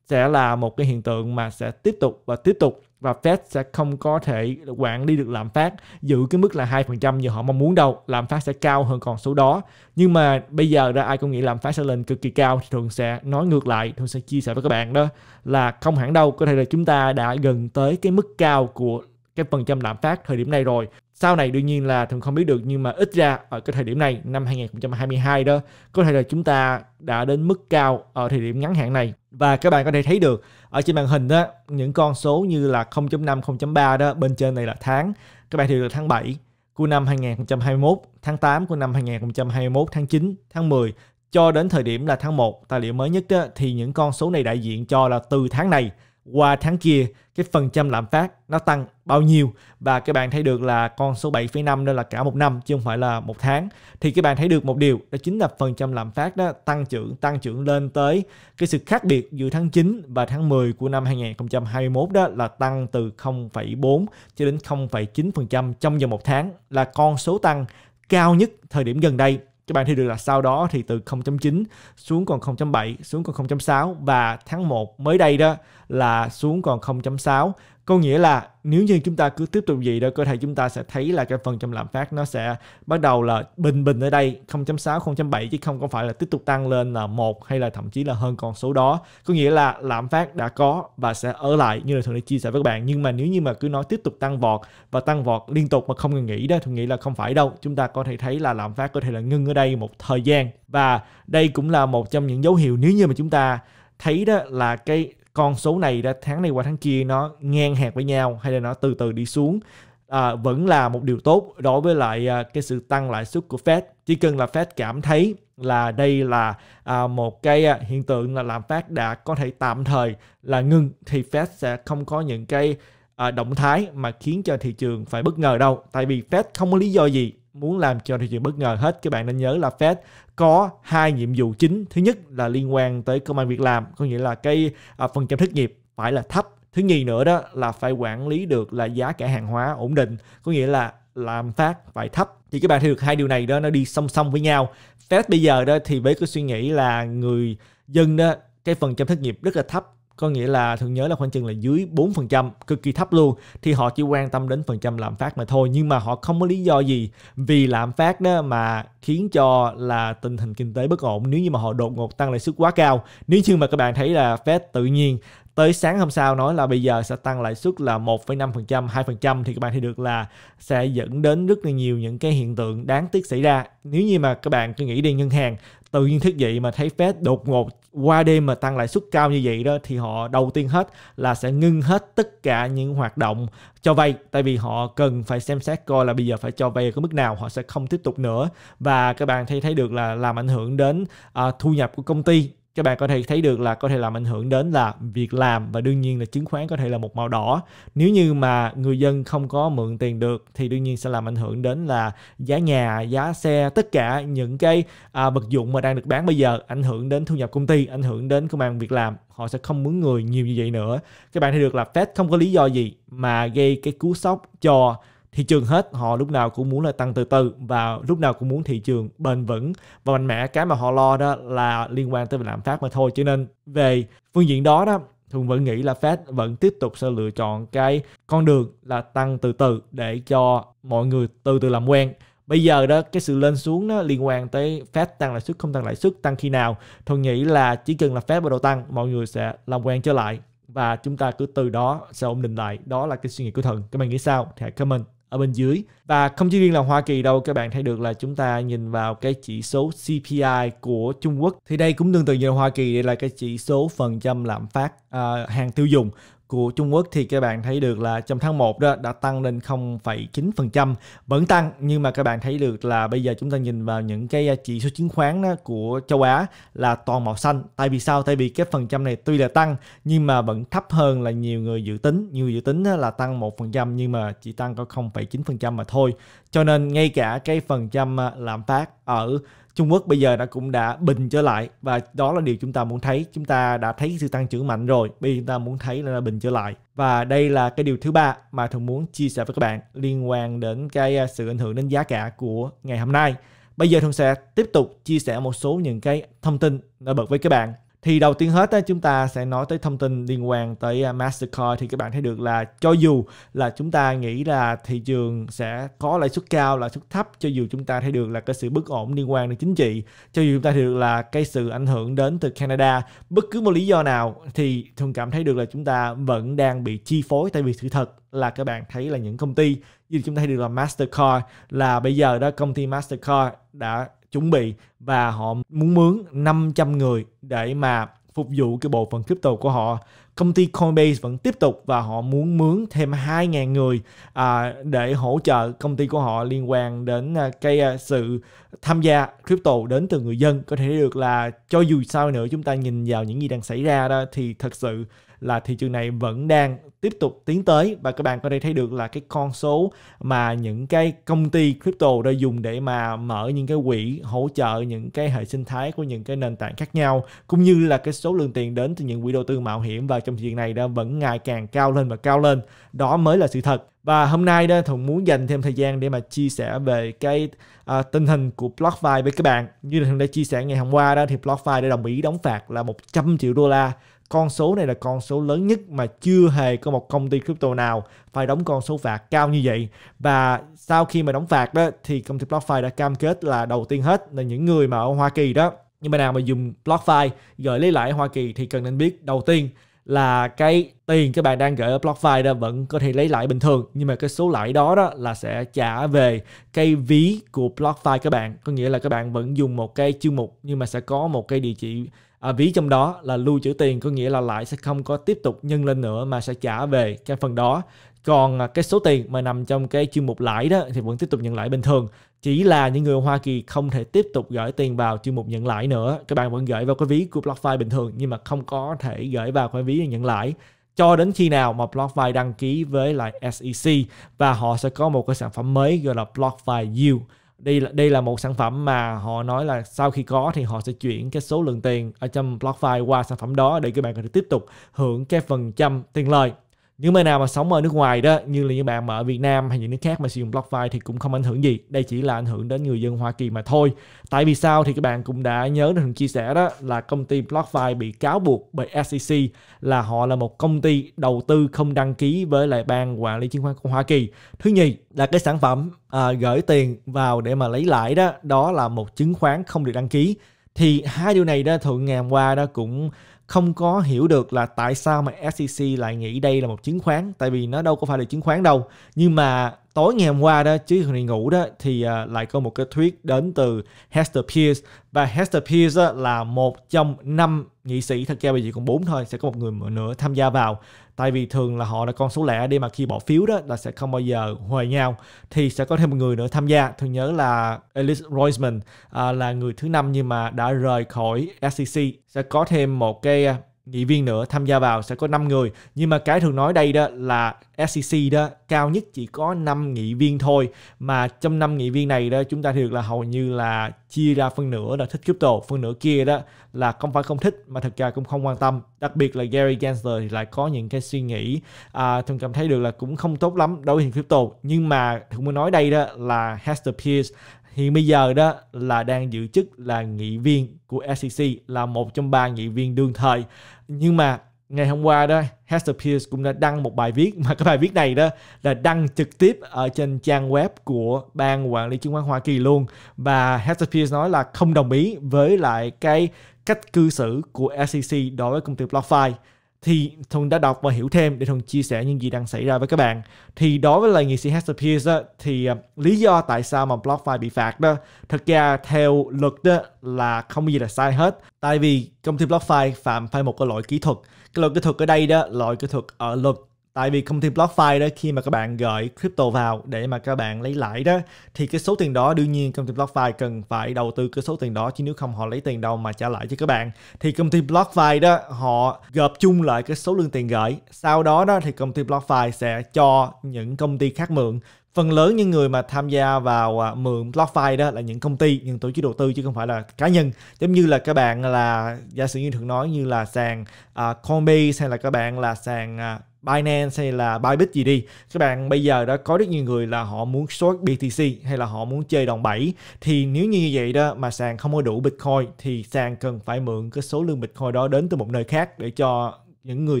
sẽ là một cái hiện tượng mà sẽ tiếp tục và tiếp tục và Fed sẽ không có thể quản lý được lạm phát giữ cái mức là 2% như họ mong muốn đâu. Lạm phát sẽ cao hơn còn số đó. Nhưng mà bây giờ ra ai cũng nghĩ lạm phát sẽ lên cực kỳ cao thì thường sẽ nói ngược lại, thường sẽ chia sẻ với các bạn đó là không hẳn đâu, có thể là chúng ta đã gần tới cái mức cao của cái phần trăm lạm phát thời điểm này rồi. Sau này đương nhiên là thường không biết được nhưng mà ít ra ở cái thời điểm này năm 2022 đó có thể là chúng ta đã đến mức cao ở thời điểm ngắn hạn này và các bạn có thể thấy được ở trên màn hình đó những con số như là 0.5, 0.3 đó bên trên này là tháng các bạn thì được tháng 7 của năm 2021, tháng 8 của năm 2021, tháng 9, tháng 10 cho đến thời điểm là tháng 1 tài liệu mới nhất đó, thì những con số này đại diện cho là từ tháng này qua tháng kia cái phần trăm lạm phát nó tăng bao nhiêu và các bạn thấy được là con số 7,5 đó là cả một năm chứ không phải là một tháng thì các bạn thấy được một điều đó chính là phần trăm lạm phát đó tăng trưởng tăng trưởng lên tới cái sự khác biệt giữa tháng 9 và tháng 10 của năm 2021 đó là tăng từ 0,4 cho đến 0,9% trong vòng một tháng là con số tăng cao nhất thời điểm gần đây các bạn thấy được là sau đó thì từ 0.9 xuống còn 0.7 xuống còn 0.6 và tháng 1 mới đây đó là xuống còn 0.6 có nghĩa là nếu như chúng ta cứ tiếp tục vậy đó, cơ thể chúng ta sẽ thấy là cái phần trăm lạm phát nó sẽ bắt đầu là bình bình ở đây 0.6, 0.7 chứ không có phải là tiếp tục tăng lên là một hay là thậm chí là hơn con số đó. Có nghĩa là lạm phát đã có và sẽ ở lại như là thường đã chia sẻ với các bạn. Nhưng mà nếu như mà cứ nói tiếp tục tăng vọt và tăng vọt liên tục mà không ngừng nghỉ đó, thường nghĩ là không phải đâu. Chúng ta có thể thấy là lạm phát có thể là ngưng ở đây một thời gian và đây cũng là một trong những dấu hiệu nếu như mà chúng ta thấy đó là cái con số này ra tháng này qua tháng kia nó ngang hàng với nhau hay là nó từ từ đi xuống à, vẫn là một điều tốt đối với lại à, cái sự tăng lãi suất của Fed chỉ cần là Fed cảm thấy là đây là à, một cái à, hiện tượng là làm Fed đã có thể tạm thời là ngừng thì Fed sẽ không có những cái à, động thái mà khiến cho thị trường phải bất ngờ đâu tại vì Fed không có lý do gì muốn làm cho thị trường bất ngờ hết các bạn nên nhớ là Fed có hai nhiệm vụ chính thứ nhất là liên quan tới công an việc làm có nghĩa là cái à, phần trăm thất nghiệp phải là thấp thứ nhì nữa đó là phải quản lý được là giá cả hàng hóa ổn định có nghĩa là làm phát phải thấp thì các bạn thấy được hai điều này đó nó đi song song với nhau Fed bây giờ đó thì với cái suy nghĩ là người dân đó cái phần trăm thất nghiệp rất là thấp có nghĩa là thường nhớ là khoảng chừng là dưới 4%, cực kỳ thấp luôn thì họ chỉ quan tâm đến phần trăm lạm phát mà thôi nhưng mà họ không có lý do gì vì lạm phát đó mà khiến cho là tình hình kinh tế bất ổn nếu như mà họ đột ngột tăng lãi suất quá cao. Nếu như mà các bạn thấy là Fed tự nhiên tới sáng hôm sau nói là bây giờ sẽ tăng lãi suất là 1,5%, 2% thì các bạn thấy được là sẽ dẫn đến rất là nhiều những cái hiện tượng đáng tiếc xảy ra. Nếu như mà các bạn cứ nghĩ đi ngân hàng tự nhiên thức dậy mà thấy Fed đột ngột qua đêm mà tăng lãi suất cao như vậy đó thì họ đầu tiên hết là sẽ ngưng hết tất cả những hoạt động cho vay tại vì họ cần phải xem xét coi là bây giờ phải cho vay ở cái mức nào họ sẽ không tiếp tục nữa và các bạn thấy thấy được là làm ảnh hưởng đến uh, thu nhập của công ty các bạn có thể thấy được là có thể làm ảnh hưởng đến là việc làm và đương nhiên là chứng khoán có thể là một màu đỏ nếu như mà người dân không có mượn tiền được thì đương nhiên sẽ làm ảnh hưởng đến là giá nhà giá xe tất cả những cái à, vật dụng mà đang được bán bây giờ ảnh hưởng đến thu nhập công ty ảnh hưởng đến công an việc làm họ sẽ không muốn người nhiều như vậy nữa các bạn thấy được là Fed không có lý do gì mà gây cái cú sốc cho thị trường hết họ lúc nào cũng muốn là tăng từ từ và lúc nào cũng muốn thị trường bền vững và mạnh mẽ cái mà họ lo đó là liên quan tới việc lạm phát mà thôi cho nên về phương diện đó đó Thường vẫn nghĩ là Fed vẫn tiếp tục sẽ lựa chọn cái con đường là tăng từ từ để cho mọi người từ từ làm quen. Bây giờ đó cái sự lên xuống nó liên quan tới Fed tăng lãi suất không tăng lãi suất tăng khi nào. Thường nghĩ là chỉ cần là Fed bắt đầu tăng mọi người sẽ làm quen trở lại và chúng ta cứ từ đó sẽ ổn định lại. Đó là cái suy nghĩ của Thần. Các bạn nghĩ sao? Thì hãy comment ở bên dưới và không chỉ riêng là Hoa Kỳ đâu các bạn thấy được là chúng ta nhìn vào cái chỉ số CPI của Trung Quốc thì đây cũng tương tự như là Hoa Kỳ đây là cái chỉ số phần trăm lạm phát à, hàng tiêu dùng của Trung Quốc thì các bạn thấy được là trong tháng 1 đó đã tăng lên 0,9% vẫn tăng nhưng mà các bạn thấy được là bây giờ chúng ta nhìn vào những cái à, chỉ số chứng khoán đó của châu Á là toàn màu xanh tại vì sao tại vì cái phần trăm này tuy là tăng nhưng mà vẫn thấp hơn là nhiều người dự tính nhiều người dự tính là tăng 1% nhưng mà chỉ tăng có 0,9% mà thôi cho nên ngay cả cái phần trăm à, lạm phát ở Trung Quốc bây giờ nó cũng đã bình trở lại và đó là điều chúng ta muốn thấy. Chúng ta đã thấy sự tăng trưởng mạnh rồi, bây giờ chúng ta muốn thấy là nó bình trở lại. Và đây là cái điều thứ ba mà thường muốn chia sẻ với các bạn liên quan đến cái à, sự ảnh hưởng đến giá cả của ngày hôm nay. Bây giờ thường sẽ tiếp tục chia sẻ một số những cái thông tin nổi bật với các bạn thì đầu tiên hết á, chúng ta sẽ nói tới thông tin liên quan tới à, Mastercard thì các bạn thấy được là cho dù là chúng ta nghĩ là thị trường sẽ có lãi suất cao lãi suất thấp cho dù chúng ta thấy được là cái sự bất ổn liên quan đến chính trị cho dù chúng ta thấy được là cái sự ảnh hưởng đến từ Canada bất cứ một lý do nào thì thường cảm thấy được là chúng ta vẫn đang bị chi phối tại vì sự thật là các bạn thấy là những công ty như chúng ta thấy được là Mastercard là bây giờ đó công ty Mastercard đã chuẩn bị và họ muốn mướn 500 người để mà phục vụ cái bộ phận crypto của họ. Công ty Coinbase vẫn tiếp tục và họ muốn mướn thêm 2.000 người à, để hỗ trợ công ty của họ liên quan đến à, cái à, sự tham gia crypto đến từ người dân. Có thể được là cho dù sao nữa chúng ta nhìn vào những gì đang xảy ra đó thì thật sự là thị trường này vẫn đang tiếp tục tiến tới và các bạn có thể thấy được là cái con số mà những cái công ty crypto đã dùng để mà mở những cái quỹ hỗ trợ những cái hệ sinh thái của những cái nền tảng khác nhau cũng như là cái số lượng tiền đến từ những quỹ đầu tư mạo hiểm và trong chuyện này đã vẫn ngày càng cao lên và cao lên đó mới là sự thật và hôm nay đó Thuận muốn dành thêm thời gian để mà chia sẻ về cái à, tình hình của BlockFi với các bạn. Như là Thuận đã chia sẻ ngày hôm qua đó thì BlockFi đã đồng ý đóng phạt là 100 triệu đô la con số này là con số lớn nhất mà chưa hề có một công ty crypto nào phải đóng con số phạt cao như vậy và sau khi mà đóng phạt đó thì công ty BlockFi đã cam kết là đầu tiên hết là những người mà ở Hoa Kỳ đó nhưng mà nào mà dùng BlockFi gửi lấy lại Hoa Kỳ thì cần nên biết đầu tiên là cái tiền các bạn đang gửi ở BlockFi đó vẫn có thể lấy lại bình thường nhưng mà cái số lãi đó đó là sẽ trả về cái ví của BlockFi các bạn có nghĩa là các bạn vẫn dùng một cái chương mục nhưng mà sẽ có một cái địa chỉ à, ví trong đó là lưu trữ tiền có nghĩa là lãi sẽ không có tiếp tục nhân lên nữa mà sẽ trả về cái phần đó còn à, cái số tiền mà nằm trong cái chuyên mục lãi đó thì vẫn tiếp tục nhận lãi bình thường chỉ là những người Hoa Kỳ không thể tiếp tục gửi tiền vào chuyên mục nhận lãi nữa các bạn vẫn gửi vào cái ví của BlockFi bình thường nhưng mà không có thể gửi vào cái ví nhận lãi cho đến khi nào mà BlockFi đăng ký với lại SEC và họ sẽ có một cái sản phẩm mới gọi là BlockFi Yield đây là đây là một sản phẩm mà họ nói là sau khi có thì họ sẽ chuyển cái số lượng tiền ở trong BlockFi qua sản phẩm đó để các bạn có thể tiếp tục hưởng cái phần trăm tiền lời nếu bạn nào mà sống ở nước ngoài đó như là những bạn mà ở Việt Nam hay những nước khác mà sử dụng BlockFi thì cũng không ảnh hưởng gì đây chỉ là ảnh hưởng đến người dân Hoa Kỳ mà thôi tại vì sao thì các bạn cũng đã nhớ được chia sẻ đó là công ty BlockFi bị cáo buộc bởi SEC là họ là một công ty đầu tư không đăng ký với lại ban quản lý chứng khoán của Hoa Kỳ thứ nhì là cái sản phẩm à, gửi tiền vào để mà lấy lãi đó đó là một chứng khoán không được đăng ký thì hai điều này đó thượng ngày hôm qua đó cũng không có hiểu được là tại sao mà SEC lại nghĩ đây là một chứng khoán tại vì nó đâu có phải là chứng khoán đâu nhưng mà tối ngày hôm qua đó chứ hồi ngủ đó thì uh, lại có một cái thuyết đến từ Hester Pierce và Hester Pierce uh, là một trong năm nghị sĩ thật ra bây giờ còn bốn thôi sẽ có một người nữa tham gia vào tại vì thường là họ là con số lẻ đi mà khi bỏ phiếu đó là sẽ không bao giờ hòa nhau thì sẽ có thêm một người nữa tham gia thường nhớ là Elise Roisman uh, là người thứ năm nhưng mà đã rời khỏi SEC sẽ có thêm một cái à, nghị viên nữa tham gia vào sẽ có 5 người nhưng mà cái thường nói đây đó là SEC đó cao nhất chỉ có 5 nghị viên thôi mà trong 5 nghị viên này đó chúng ta được là hầu như là chia ra phân nửa là thích crypto phân nửa kia đó là không phải không thích mà thật ra cũng không quan tâm đặc biệt là Gary Gensler thì lại có những cái suy nghĩ à, thường cảm thấy được là cũng không tốt lắm đối với crypto nhưng mà cũng muốn nói đây đó là Hester Pierce hiện bây giờ đó là đang giữ chức là nghị viên của SEC là một trong ba nghị viên đương thời nhưng mà ngày hôm qua đó Hester Pierce cũng đã đăng một bài viết mà cái bài viết này đó là đăng trực tiếp ở trên trang web của ban quản lý chứng khoán Hoa Kỳ luôn và Hester Pierce nói là không đồng ý với lại cái cách cư xử của SEC đối với công ty BlockFi thì Thuần đã đọc và hiểu thêm để Thuần chia sẻ những gì đang xảy ra với các bạn. Thì đối với lại nghị sĩ Hester Pierce thì à, lý do tại sao mà BlockFi bị phạt đó, thực ra theo luật đó là không gì là sai hết. Tại vì công ty BlockFi phạm phải một cái lỗi kỹ thuật. Cái lỗi kỹ thuật ở đây đó, lỗi kỹ thuật ở luật Tại vì công ty BlockFi đó khi mà các bạn gửi crypto vào để mà các bạn lấy lãi đó thì cái số tiền đó đương nhiên công ty BlockFi cần phải đầu tư cái số tiền đó chứ nếu không họ lấy tiền đâu mà trả lại cho các bạn. Thì công ty BlockFi đó họ gộp chung lại cái số lượng tiền gửi. Sau đó đó thì công ty BlockFi sẽ cho những công ty khác mượn phần lớn những người mà tham gia vào à, mượn BlockFi đó là những công ty, những tổ chức đầu tư chứ không phải là cá nhân. Giống như là các bạn là giả sử như thường nói như là sàn uh, Coinbase hay là các bạn là sàn uh, Binance hay là Bybit gì đi các bạn bây giờ đã có rất nhiều người là họ muốn short BTC hay là họ muốn chơi đòn bẩy thì nếu như vậy đó mà sàn không có đủ Bitcoin thì sàn cần phải mượn cái số lượng Bitcoin đó đến từ một nơi khác để cho những người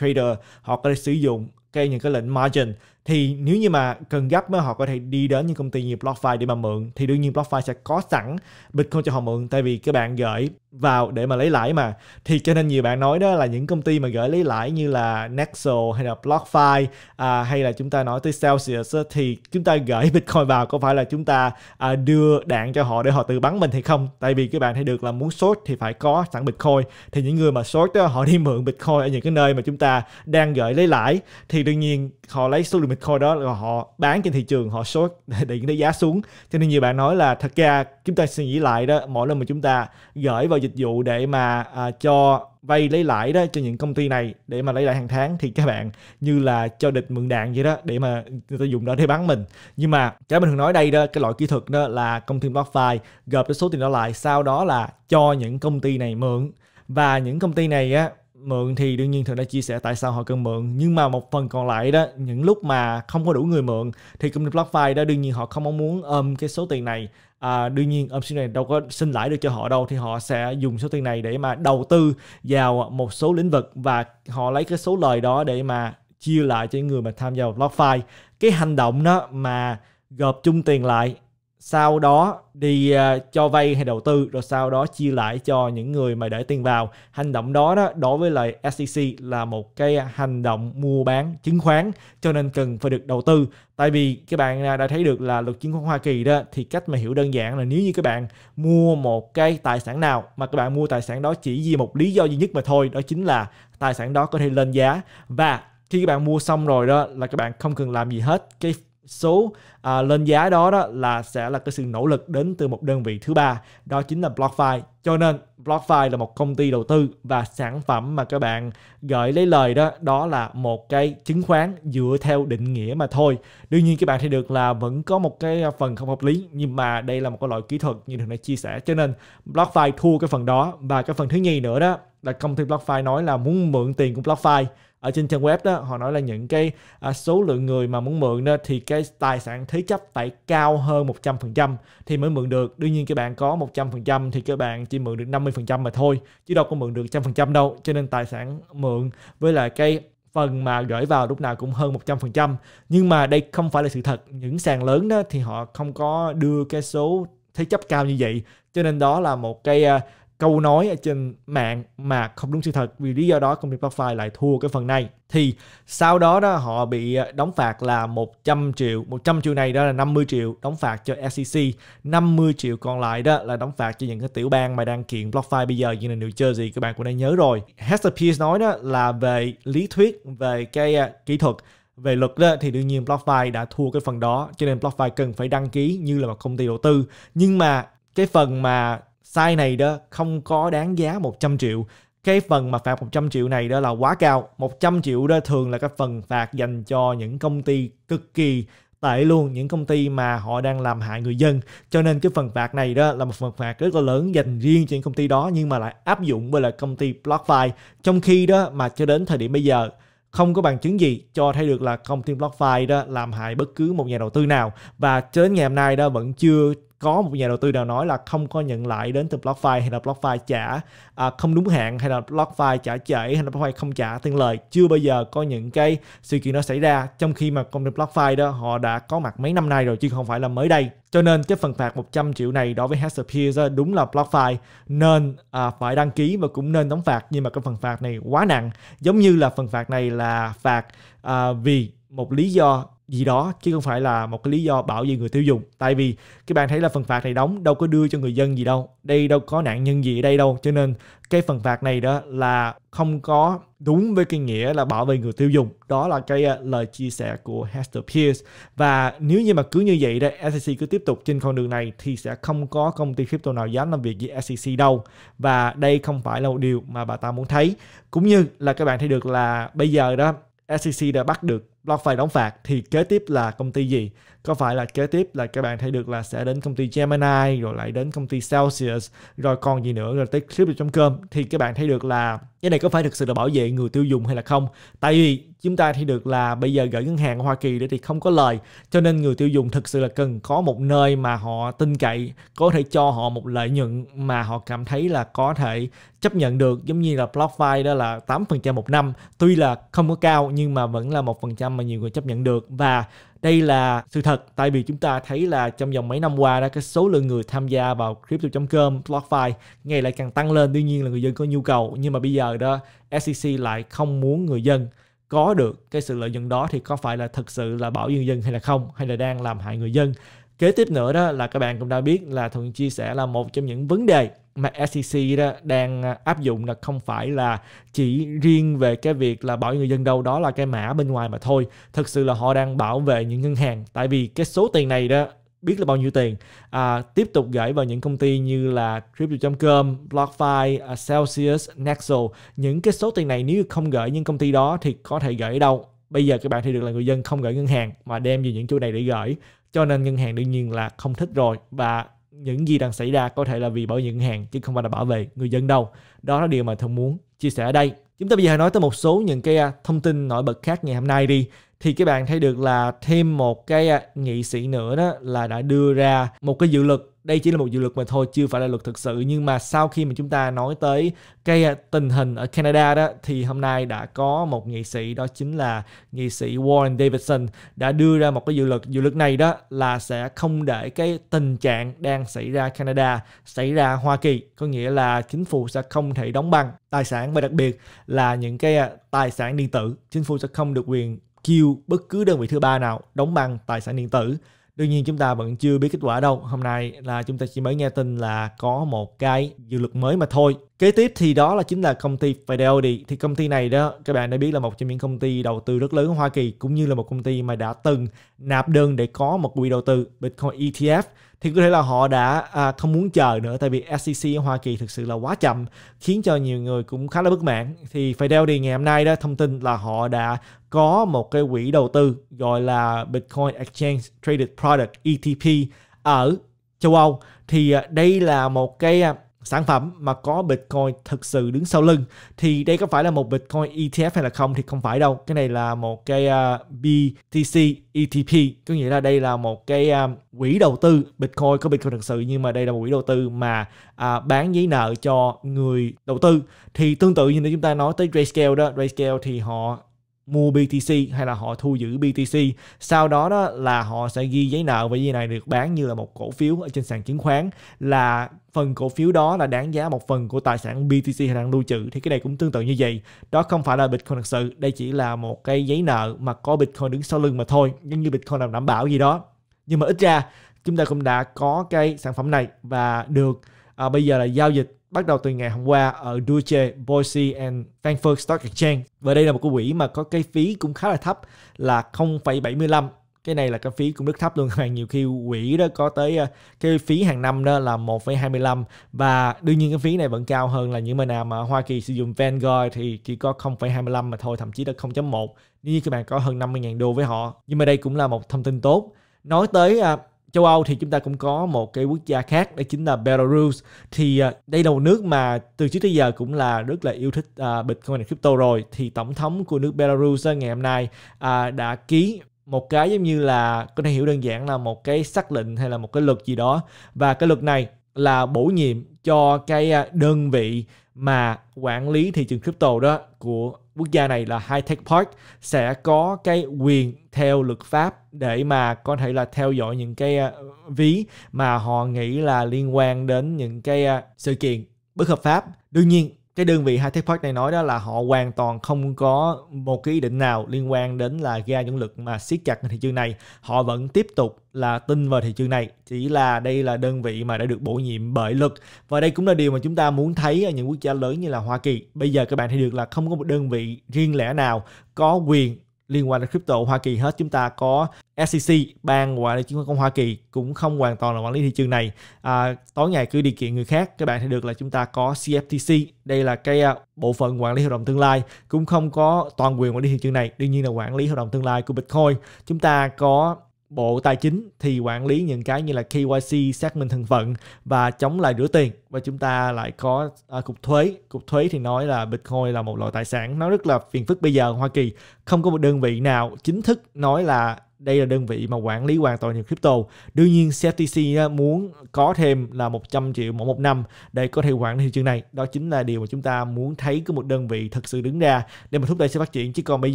trader họ có thể sử dụng cái những cái lệnh margin thì nếu như mà cần gấp mà họ có thể đi đến những công ty như BlockFi để mà mượn thì đương nhiên BlockFi sẽ có sẵn Bitcoin cho họ mượn tại vì các bạn gửi vào để mà lấy lãi mà thì cho nên nhiều bạn nói đó là những công ty mà gửi lấy lãi như là Nexo hay là BlockFi à, hay là chúng ta nói tới Celsius thì chúng ta gửi Bitcoin vào có phải là chúng ta à, đưa đạn cho họ để họ tự bắn mình hay không tại vì các bạn thấy được là muốn short thì phải có sẵn Bitcoin thì những người mà short đó, họ đi mượn Bitcoin ở những cái nơi mà chúng ta đang gửi lấy lãi thì đương nhiên họ lấy số lượng Bitcoin đó là họ bán trên thị trường họ short để cái giá xuống cho nên nhiều bạn nói là thật ra chúng ta suy nghĩ lại đó mỗi lần mà chúng ta gửi vào dịch vụ để mà à, cho vay lấy lãi đó cho những công ty này để mà lấy lại hàng tháng thì các bạn như là cho địch mượn đạn vậy đó để mà người ta dùng đó để bắn mình nhưng mà cái mình thường nói đây đó cái loại kỹ thuật đó là công ty BlockFi gộp cái số tiền đó lại sau đó là cho những công ty này mượn và những công ty này á mượn thì đương nhiên thường đã chia sẻ tại sao họ cần mượn nhưng mà một phần còn lại đó những lúc mà không có đủ người mượn thì công ty BlockFi đó đương nhiên họ không muốn ôm cái số tiền này à, đương nhiên ôm số này đâu có xin lãi được cho họ đâu thì họ sẽ dùng số tiền này để mà đầu tư vào một số lĩnh vực và họ lấy cái số lời đó để mà chia lại cho những người mà tham gia BlockFi cái hành động đó mà gộp chung tiền lại sau đó đi ờ, cho vay hay đầu tư rồi sau đó chia lại cho những người mà để tiền vào hành động đó đó đối với lại SEC là một cái hành động mua bán chứng khoán cho nên cần phải được đầu tư tại vì các bạn đã thấy được là luật chứng khoán Hoa Kỳ đó thì cách mà hiểu đơn giản là nếu như các bạn mua một cái tài sản nào mà các bạn mua tài sản đó chỉ vì một lý do duy nhất mà thôi đó chính là tài sản đó có thể lên giá và khi các bạn mua xong rồi đó là các bạn không cần làm gì hết cái số à, lên giá đó đó là sẽ là cái sự nỗ lực đến từ một đơn vị thứ ba đó chính là BlockFi cho nên BlockFi là một công ty đầu tư và sản phẩm mà các bạn gửi lấy lời đó đó là một cái chứng khoán dựa theo định nghĩa mà thôi đương nhiên các bạn thấy được là vẫn có một cái phần không hợp lý nhưng mà đây là một cái loại kỹ thuật như thường đã chia sẻ cho nên BlockFi thua cái phần đó và cái phần thứ nhì nữa đó là công ty BlockFi nói là muốn mượn tiền của BlockFi ở trên trang web đó họ nói là những cái à, số lượng người mà muốn mượn đó thì cái tài sản thế chấp phải cao hơn 100% thì mới mượn được đương nhiên các bạn có 100% thì các bạn chỉ mượn được 50% mà thôi chứ đâu có mượn được 100% đâu cho nên tài sản mượn với lại cái phần mà gửi vào lúc nào cũng hơn 100% nhưng mà đây không phải là sự thật những sàn lớn đó thì họ không có đưa cái số thế chấp cao như vậy cho nên đó là một cái à, câu nói ở trên mạng mà không đúng sự thật vì lý do đó công ty BlockFi lại thua cái phần này thì sau đó đó họ bị ờ, đóng phạt là 100 triệu 100 triệu này đó là 50 triệu đóng phạt cho SEC 50 triệu còn lại đó là đóng phạt cho những cái tiểu bang mà đang kiện BlockFi bây giờ như là New Jersey các bạn cũng đã nhớ rồi Hester Pierce nói đó là về lý thuyết về cái ờ, kỹ thuật về luật đó, thì đương nhiên BlockFi đã thua cái phần đó cho nên BlockFi cần phải đăng ký như là một công ty đầu tư nhưng mà cái phần mà sai này đó không có đáng giá 100 triệu cái phần mà phạt 100 triệu này đó là quá cao 100 triệu đó thường là cái phần phạt dành cho những công ty cực kỳ tệ luôn những công ty mà họ đang làm hại người dân cho nên cái phần phạt này đó là một phần phạt rất là lớn dành riêng cho những công ty đó nhưng mà lại áp dụng với là công ty BlockFi trong khi đó mà cho đến thời điểm bây giờ không có bằng chứng gì cho thấy được là công ty BlockFi đó làm hại bất cứ một nhà đầu tư nào và cho đến ngày hôm nay đó vẫn chưa có một nhà đầu tư nào nói là không có nhận lại đến từ BlockFi hay là BlockFi trả à, không đúng hạn hay là BlockFi trả trễ hay là BlockFi không trả tiền lời chưa bao giờ có những cái sự kiện đó xảy ra trong khi mà công ty BlockFi đó họ đã có mặt mấy năm nay rồi chứ không phải là mới đây cho nên cái phần phạt 100 triệu này đối với Hassel Pierce đúng là BlockFi nên à, phải đăng ký và cũng nên đóng phạt nhưng mà cái phần phạt này quá nặng giống như là phần phạt này là phạt à, vì một lý do gì đó chứ không phải là một cái lý do bảo vệ người tiêu dùng tại vì các bạn thấy là phần phạt này đóng đâu có đưa cho người dân gì đâu đây đâu có nạn nhân gì ở đây đâu cho nên cái phần phạt này đó là không có đúng với cái nghĩa là bảo vệ người tiêu dùng đó là cái ờ, lời chia sẻ của Hester Pierce và nếu như mà cứ như vậy đó SEC cứ tiếp tục trên con đường này thì sẽ không có công ty crypto nào dám làm việc với SEC đâu và đây không phải là một điều mà bà ta muốn thấy cũng như là các bạn thấy được là bây giờ đó SEC đã bắt được Block phải đóng phạt thì kế tiếp là công ty gì có phải là kế tiếp là các bạn thấy được là sẽ đến công ty Gemini rồi lại đến công ty Celsius rồi còn gì nữa rồi tới trong cơm thì các bạn thấy được là cái này có phải thực sự là bảo vệ người tiêu dùng hay là không tại vì chúng ta thấy được là bây giờ gửi ngân hàng ở Hoa Kỳ để thì không có lời cho nên người tiêu dùng thực sự là cần có một nơi mà họ tin cậy có thể cho họ một lợi nhuận mà họ cảm thấy là có thể chấp nhận được giống như là BlockFi đó là 8% một năm tuy là không có cao nhưng mà vẫn là một phần trăm mà nhiều người chấp nhận được và đây là sự thật tại vì chúng ta thấy là trong vòng mấy năm qua đó cái số lượng người tham gia vào crypto.com BlockFi ngày lại càng tăng lên tuy nhiên là người dân có nhu cầu nhưng mà bây giờ đó SEC lại không muốn người dân có được cái sự lợi nhuận đó thì có phải là thực sự là bảo dân dân hay là không hay là đang làm hại người dân kế tiếp nữa đó là các bạn cũng đã biết là thường chia sẻ là một trong những vấn đề mà SEC đó đang à, áp dụng là không phải là chỉ riêng về cái việc là bảo người dân đâu đó là cái mã bên ngoài mà thôi thực sự là họ đang bảo vệ những ngân hàng tại vì cái số tiền này đó biết là bao nhiêu tiền à, tiếp tục gửi vào những công ty như là crypto.com, BlockFi, à, Celsius, Nexo những cái số tiền này nếu không gửi những công ty đó thì có thể gửi đâu bây giờ các bạn thì được là người dân không gửi ngân hàng mà đem về những chỗ này để gửi cho nên ngân hàng đương nhiên là không thích rồi và những gì đang xảy ra có thể là vì bảo vệ ngân hàng chứ không phải là bảo vệ người dân đâu đó là điều mà thông muốn chia sẻ ở đây chúng ta bây giờ nói tới một số những cái à, thông tin nổi bật khác ngày hôm nay đi thì các bạn thấy được là thêm một cái à, nghị sĩ nữa đó là đã đưa ra một cái dự luật đây chỉ là một dự luật mà thôi chưa phải là luật thực sự nhưng mà sau khi mà chúng ta nói tới cái à, tình hình ở Canada đó thì hôm nay đã có một nghị sĩ đó chính là nghị sĩ Warren Davidson đã đưa ra một cái dự luật dự luật này đó là sẽ không để cái tình trạng đang xảy ra Canada xảy ra Hoa Kỳ có nghĩa là chính phủ sẽ không thể đóng băng tài sản và đặc biệt là những cái à, tài sản điện tử chính phủ sẽ không được quyền kêu bất cứ đơn vị thứ ba nào đóng băng tài sản điện tử đương nhiên chúng ta vẫn chưa biết kết quả đâu hôm nay là chúng ta chỉ mới nghe tin là có một cái dự luật mới mà thôi kế tiếp thì đó là chính là công ty Fidelity thì công ty này đó các bạn đã biết là một trong những công ty đầu tư rất lớn ở Hoa Kỳ cũng như là một công ty mà đã từng nạp đơn để có một quỹ đầu tư Bitcoin ETF thì có thể là họ đã à, không muốn chờ nữa tại vì SEC ở Hoa Kỳ thực sự là quá chậm khiến cho nhiều người cũng khá là bất mãn thì Fidel thì ngày hôm nay đó thông tin là họ đã có một cái quỹ đầu tư gọi là Bitcoin Exchange Traded Product ETP ở châu Âu thì à, đây là một cái à, sản phẩm mà có Bitcoin thực sự đứng sau lưng thì đây có phải là một Bitcoin ETF hay là không thì không phải đâu. Cái này là một cái uh, à, BTC ETP có nghĩa là đây là một cái um, quỹ đầu tư Bitcoin có Bitcoin thực sự nhưng mà đây là một quỹ đầu tư mà à, bán giấy nợ cho người đầu tư thì tương tự như chúng ta nói tới Grayscale đó Grayscale thì họ mua BTC hay là họ thu giữ BTC sau đó đó là họ sẽ ghi giấy nợ và giấy này được bán như là một cổ phiếu ở trên sàn chứng khoán là phần cổ phiếu đó là đáng giá một phần của tài sản BTC hay đang lưu trữ thì cái này cũng tương tự như vậy đó không phải là Bitcoin thật sự đây chỉ là một cái giấy nợ mà có Bitcoin đứng sau lưng mà thôi nhưng như Bitcoin làm đảm bảo gì đó nhưng mà ít ra chúng ta cũng đã có cái sản phẩm này và được à, bây giờ là giao dịch bắt đầu từ ngày hôm qua ở Deutsche Boise and Frankfurt Stock Exchange. Và đây là một cái quỹ mà có cái phí cũng khá là thấp là 0,75 cái này là cái phí cũng rất thấp luôn các bạn nhiều khi quỹ đó có tới ờ, cái phí hàng năm đó là 1,25 và đương nhiên cái phí này vẫn cao hơn là những bên nào mà Hoa Kỳ sử dụng Vanguard thì chỉ có 0,25 mà thôi thậm chí là 0.1 nếu như các bạn có hơn 50.000 đô với họ nhưng mà đây cũng là một thông tin tốt nói tới ờ, châu Âu thì chúng ta cũng có một cái quốc gia khác đó chính là Belarus thì à, đây là một nước mà từ trước tới giờ cũng là rất là yêu thích uh, Bitcoin và crypto rồi thì tổng thống của nước Belarus ngày hôm nay uh, đã ký một cái giống như là có thể hiểu đơn giản là một cái xác lệnh hay là một cái luật gì đó và cái luật này là bổ nhiệm cho cái đơn vị mà quản lý thị trường crypto đó của quốc gia này là high tech park sẽ có cái quyền theo luật pháp để mà có thể là theo dõi những cái ờ, ví mà họ nghĩ là liên quan đến những cái ờ, sự kiện bất hợp pháp đương nhiên cái đơn vị high tech park này nói đó là họ hoàn toàn không có một cái ý định nào liên quan đến là ra những lực mà siết chặt thị trường này họ vẫn tiếp tục là tin vào thị trường này chỉ là đây là đơn vị mà đã được bổ nhiệm bởi luật và đây cũng là điều mà chúng ta muốn thấy ở những quốc gia lớn như là Hoa Kỳ bây giờ các bạn thấy được là không có một đơn vị riêng lẻ nào có quyền liên quan đến crypto Hoa Kỳ hết chúng ta có SEC ban quản lý chứng khoán công Hoa Kỳ cũng không hoàn toàn là quản lý thị trường này à, tối ngày cứ đi kiện người khác các bạn thấy được là chúng ta có CFTC đây là cái à, bộ phận quản lý hợp đồng tương lai cũng không có toàn quyền quản lý thị trường này đương nhiên là quản lý hợp đồng tương lai của Bitcoin chúng ta có Bộ Tài chính thì quản lý những cái như là KYC, xác minh thân phận và chống lại rửa tiền. Và chúng ta lại có à, cục thuế. Cục thuế thì nói là Bitcoin là một loại tài sản. Nó rất là phiền phức bây giờ Hoa Kỳ. Không có một đơn vị nào chính thức nói là đây là đơn vị mà quản lý hoàn toàn những crypto. Đương nhiên CFTC muốn có thêm là 100 triệu mỗi một năm để có thể quản lý thị trường này. Đó chính là điều mà chúng ta muốn thấy có một đơn vị thật sự đứng ra để mà thúc đẩy sự phát triển. Chứ còn bây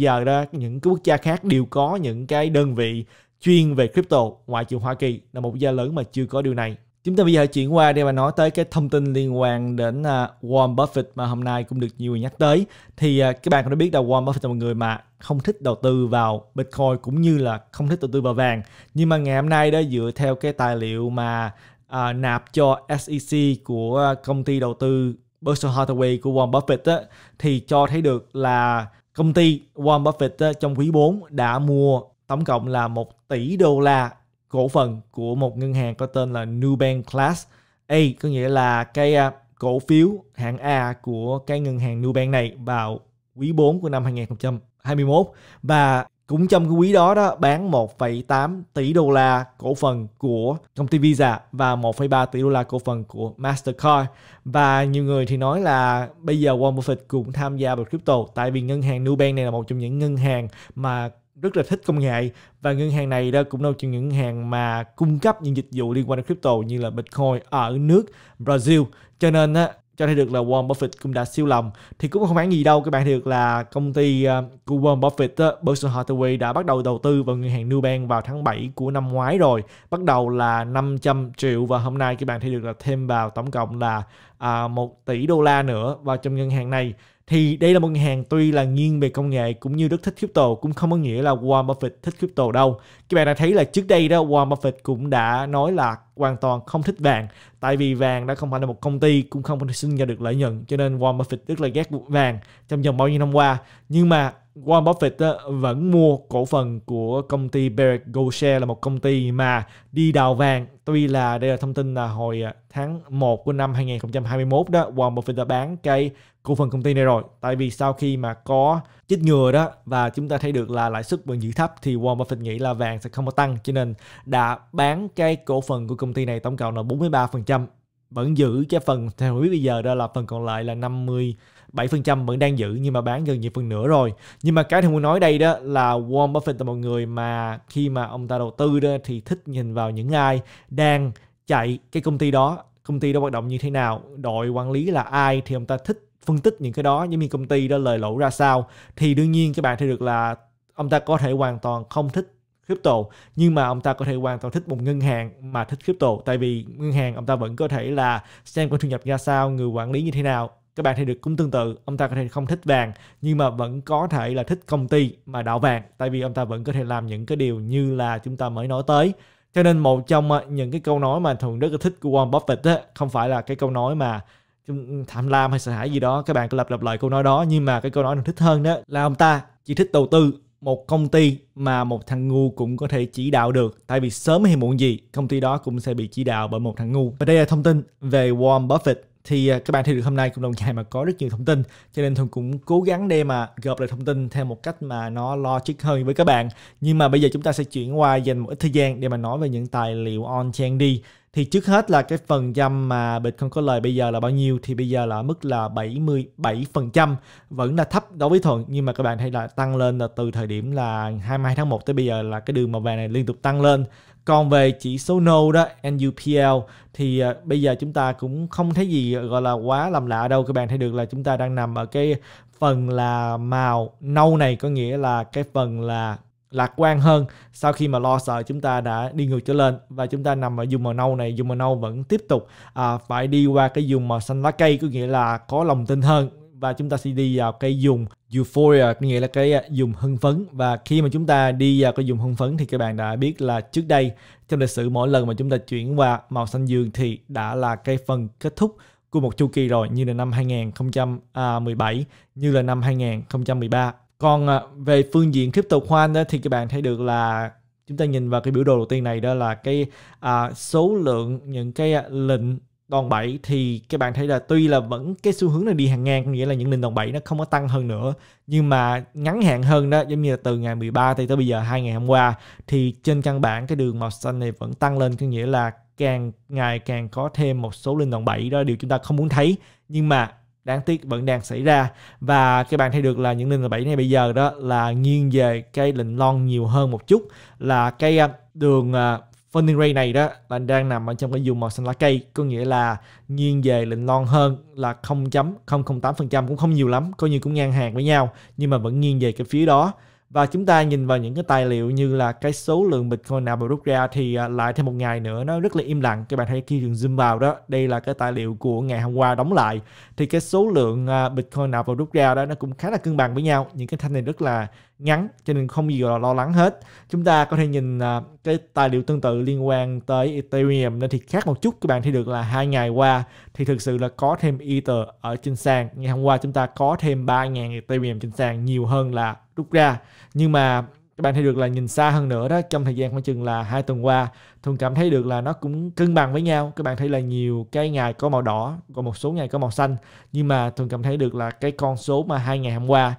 giờ đó những cái quốc gia khác đều có những cái đơn vị chuyên về crypto ngoại trừ Hoa Kỳ là một gia lớn mà chưa có điều này. Chúng ta bây giờ chuyển qua để mà nói tới cái thông tin liên quan đến à, Warren Buffett mà hôm nay cũng được nhiều người nhắc tới. Thì à, các bạn cũng đã biết là Warren Buffett là một người mà không thích đầu tư vào Bitcoin cũng như là không thích đầu tư vào vàng. Nhưng mà ngày hôm nay đó dựa theo cái tài liệu mà à, nạp cho SEC của công ty đầu tư Berkshire Hathaway của Warren Buffett á, thì cho thấy được là công ty Warren Buffett á, trong quý 4 đã mua tổng cộng là 1 tỷ đô la cổ phần của một ngân hàng có tên là Nubank Class A có nghĩa là cái à, cổ phiếu hạng A của cái ngân hàng Nubank này vào quý 4 của năm 2021 và cũng trong cái quý đó đó bán 1,8 tỷ đô la cổ phần của công ty Visa và 1,3 tỷ đô la cổ phần của Mastercard và nhiều người thì nói là bây giờ Warren Buffett cũng tham gia vào crypto tại vì ngân hàng Nubank này là một trong những ngân hàng mà rất là thích công nghệ và ngân hàng này đó cũng đâu trong những ngân hàng mà cung cấp những dịch vụ liên quan đến crypto như là Bitcoin ở nước Brazil cho nên á cho thấy được là Warren Buffett cũng đã siêu lòng thì cũng không phải gì đâu các bạn thấy được là công ty ờ, của Warren Buffett Berkshire Hathaway đã bắt đầu đầu tư vào ngân hàng Newbank vào tháng 7 của năm ngoái rồi bắt đầu là 500 triệu và hôm nay các bạn thấy được là thêm vào tổng cộng là à, 1 tỷ đô la nữa vào trong ngân hàng này thì đây là một ngân hàng tuy là nghiêng về công nghệ cũng như rất thích crypto cũng không có nghĩa là Warren Buffett thích crypto đâu các bạn đã thấy là trước đây đó Warren Buffett cũng đã nói là hoàn toàn không thích vàng tại vì vàng đã không phải là một công ty cũng không thể sinh ra được lợi nhuận cho nên Warren Buffett rất là ghét vàng trong vòng bao nhiêu năm qua nhưng mà Warren Buffett vẫn mua cổ phần của công ty Barrick Gold Share là một công ty mà đi đào vàng. Tuy là đây là thông tin là hồi tháng 1 của năm 2021 đó, Warren Buffett đã bán cái cổ phần công ty này rồi tại vì sau khi mà có chích ngừa đó và chúng ta thấy được là lãi suất vẫn giữ thấp thì Warren Buffett nghĩ là vàng sẽ không có tăng cho nên đã bán cái cổ phần của công ty này tổng cộng là 43% vẫn giữ cái phần theo biết bây giờ đó là phần còn lại là 50 7% vẫn đang giữ nhưng mà bán gần như phần nửa rồi. Nhưng mà cái thì muốn nói đây đó là Warren Buffett là một người mà khi mà ông ta đầu tư đó thì thích nhìn vào những ai đang chạy cái công ty đó, công ty đó hoạt động như thế nào, đội quản lý là ai thì ông ta thích phân tích những cái đó giống như công ty đó lời lỗ ra sao thì đương nhiên các bạn thấy được là ông ta có thể hoàn toàn không thích crypto nhưng mà ông ta có thể hoàn toàn thích một ngân hàng mà thích crypto tại vì ngân hàng ông ta vẫn có thể là xem có thu nhập ra sao người quản lý như thế nào các bạn thấy được cũng tương tự ông ta có thể không thích vàng nhưng mà vẫn có thể là thích công ty mà đạo vàng tại vì ông ta vẫn có thể làm những cái điều như là chúng ta mới nói tới cho nên một trong ờ, những cái câu nói mà thường rất là thích của Warren Buffett đó, không phải là cái câu nói mà Ừ, tham lam hay sợ hãi gì đó các bạn cứ lặp lặp lại câu nói đó nhưng mà cái câu nói mình thích hơn đó là ông ta chỉ thích đầu tư một công ty mà một thằng ngu cũng có thể chỉ đạo được tại vì sớm hay muộn gì công ty đó cũng sẽ bị chỉ đạo bởi một thằng ngu và đây là thông tin về Warren Buffett thì à, các bạn thấy được hôm nay cũng đồng dài mà có rất nhiều thông tin cho nên thường cũng cố gắng để mà gộp lại thông tin theo một cách mà nó logic hơn với các bạn nhưng mà bây giờ chúng ta sẽ chuyển qua dành một ít thời gian để mà nói về những tài liệu on chain đi thì trước hết là cái phần trăm mà bịt không có lời bây giờ là bao nhiêu thì bây giờ là mức là 77% vẫn là thấp đối với thuận nhưng mà các bạn thấy là tăng lên là từ thời điểm là 22 tháng 1 tới bây giờ là cái đường màu vàng này liên tục tăng lên còn về chỉ số NO đó NUPL thì à, bây giờ chúng ta cũng không thấy gì gọi là quá làm lạ đâu các bạn thấy được là chúng ta đang nằm ở cái phần là màu nâu này có nghĩa là cái phần là lạc quan hơn sau khi mà lo sợ chúng ta đã đi ngược trở lên và chúng ta nằm ở vùng màu nâu này vùng màu nâu vẫn tiếp tục à, phải đi qua cái vùng màu xanh lá cây có nghĩa là có lòng tin hơn và chúng ta sẽ đi vào cái vùng euphoria có nghĩa là cái à, vùng hưng phấn và khi mà chúng ta đi vào cái vùng hưng phấn thì các bạn đã biết là trước đây trong lịch sử mỗi lần mà chúng ta chuyển qua màu xanh dương thì đã là cái phần kết thúc của một chu kỳ rồi như là năm 2017 à, như là năm 2013 còn à, về phương diện crypto khoan đó, thì các bạn thấy được là chúng ta nhìn vào cái biểu đồ đầu tiên này đó là cái à, số lượng những cái à, lệnh đòn bẩy thì các bạn thấy là tuy là vẫn cái xu hướng này đi hàng ngang nghĩa là những lệnh đòn bẩy nó không có tăng hơn nữa nhưng mà ngắn hạn hơn đó giống như là từ ngày 13 thì tới bây giờ hai ngày hôm qua thì trên căn bản cái đường màu xanh này vẫn tăng lên có nghĩa là càng ngày càng có thêm một số lệnh đòn bẩy đó điều chúng ta không muốn thấy nhưng mà đáng tiếc vẫn đang xảy ra và các bạn thấy được là những linh bảy này bây giờ đó là nghiêng về cây lệnh lon nhiều hơn một chút là cây à, đường à, funding ray này đó là đang nằm ở trong cái vùng màu xanh lá cây có nghĩa là nghiêng về lệnh lon hơn là 0.008% cũng không nhiều lắm coi như cũng ngang hàng với nhau nhưng mà vẫn nghiêng về cái phía đó và chúng ta nhìn vào những cái tài liệu như là cái số lượng Bitcoin nào bị rút ra thì à, lại thêm một ngày nữa nó rất là im lặng các bạn thấy khi đường zoom vào đó đây là cái tài liệu của ngày hôm qua đóng lại thì cái số lượng à, Bitcoin nào bị rút ra đó nó cũng khá là cân bằng với nhau những cái thanh này rất là ngắn cho nên không gì là lo lắng hết chúng ta có thể nhìn à, cái tài liệu tương tự liên quan tới Ethereum nên thì khác một chút các bạn thấy được là hai ngày qua thì thực sự là có thêm Ether ở trên sàn ngày hôm qua chúng ta có thêm 3.000 Ethereum trên sàn nhiều hơn là rút ra nhưng mà các bạn thấy được là nhìn xa hơn nữa đó trong thời gian khoảng chừng là hai tuần qua thường cảm thấy được là nó cũng cân bằng với nhau các bạn thấy là nhiều cái ngày có màu đỏ còn một số ngày có màu xanh nhưng mà thường cảm thấy được là cái con số mà hai ngày hôm qua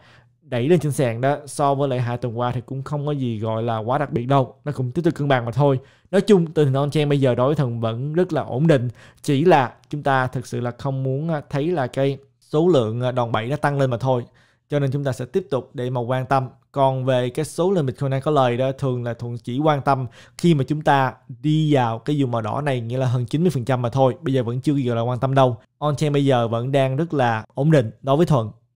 đẩy lên trên sàn đó so với lại hai tuần qua thì cũng không có gì gọi là quá đặc biệt đâu nó cũng tiếp tục cân bằng mà thôi nói chung tình hình on-chain bây giờ đối thần vẫn rất là ổn định chỉ là chúng ta thực sự là không muốn à, thấy là cái số lượng à, đòn bẩy nó tăng lên mà thôi cho nên chúng ta sẽ tiếp tục để mà quan tâm còn về cái số lượng Bitcoin đang có lời đó thường là thuận chỉ quan tâm khi mà chúng ta đi vào cái vùng màu đỏ này nghĩa là hơn 90% mà thôi bây giờ vẫn chưa gọi là quan tâm đâu on chain bây giờ vẫn đang rất là ổn định đối với thuận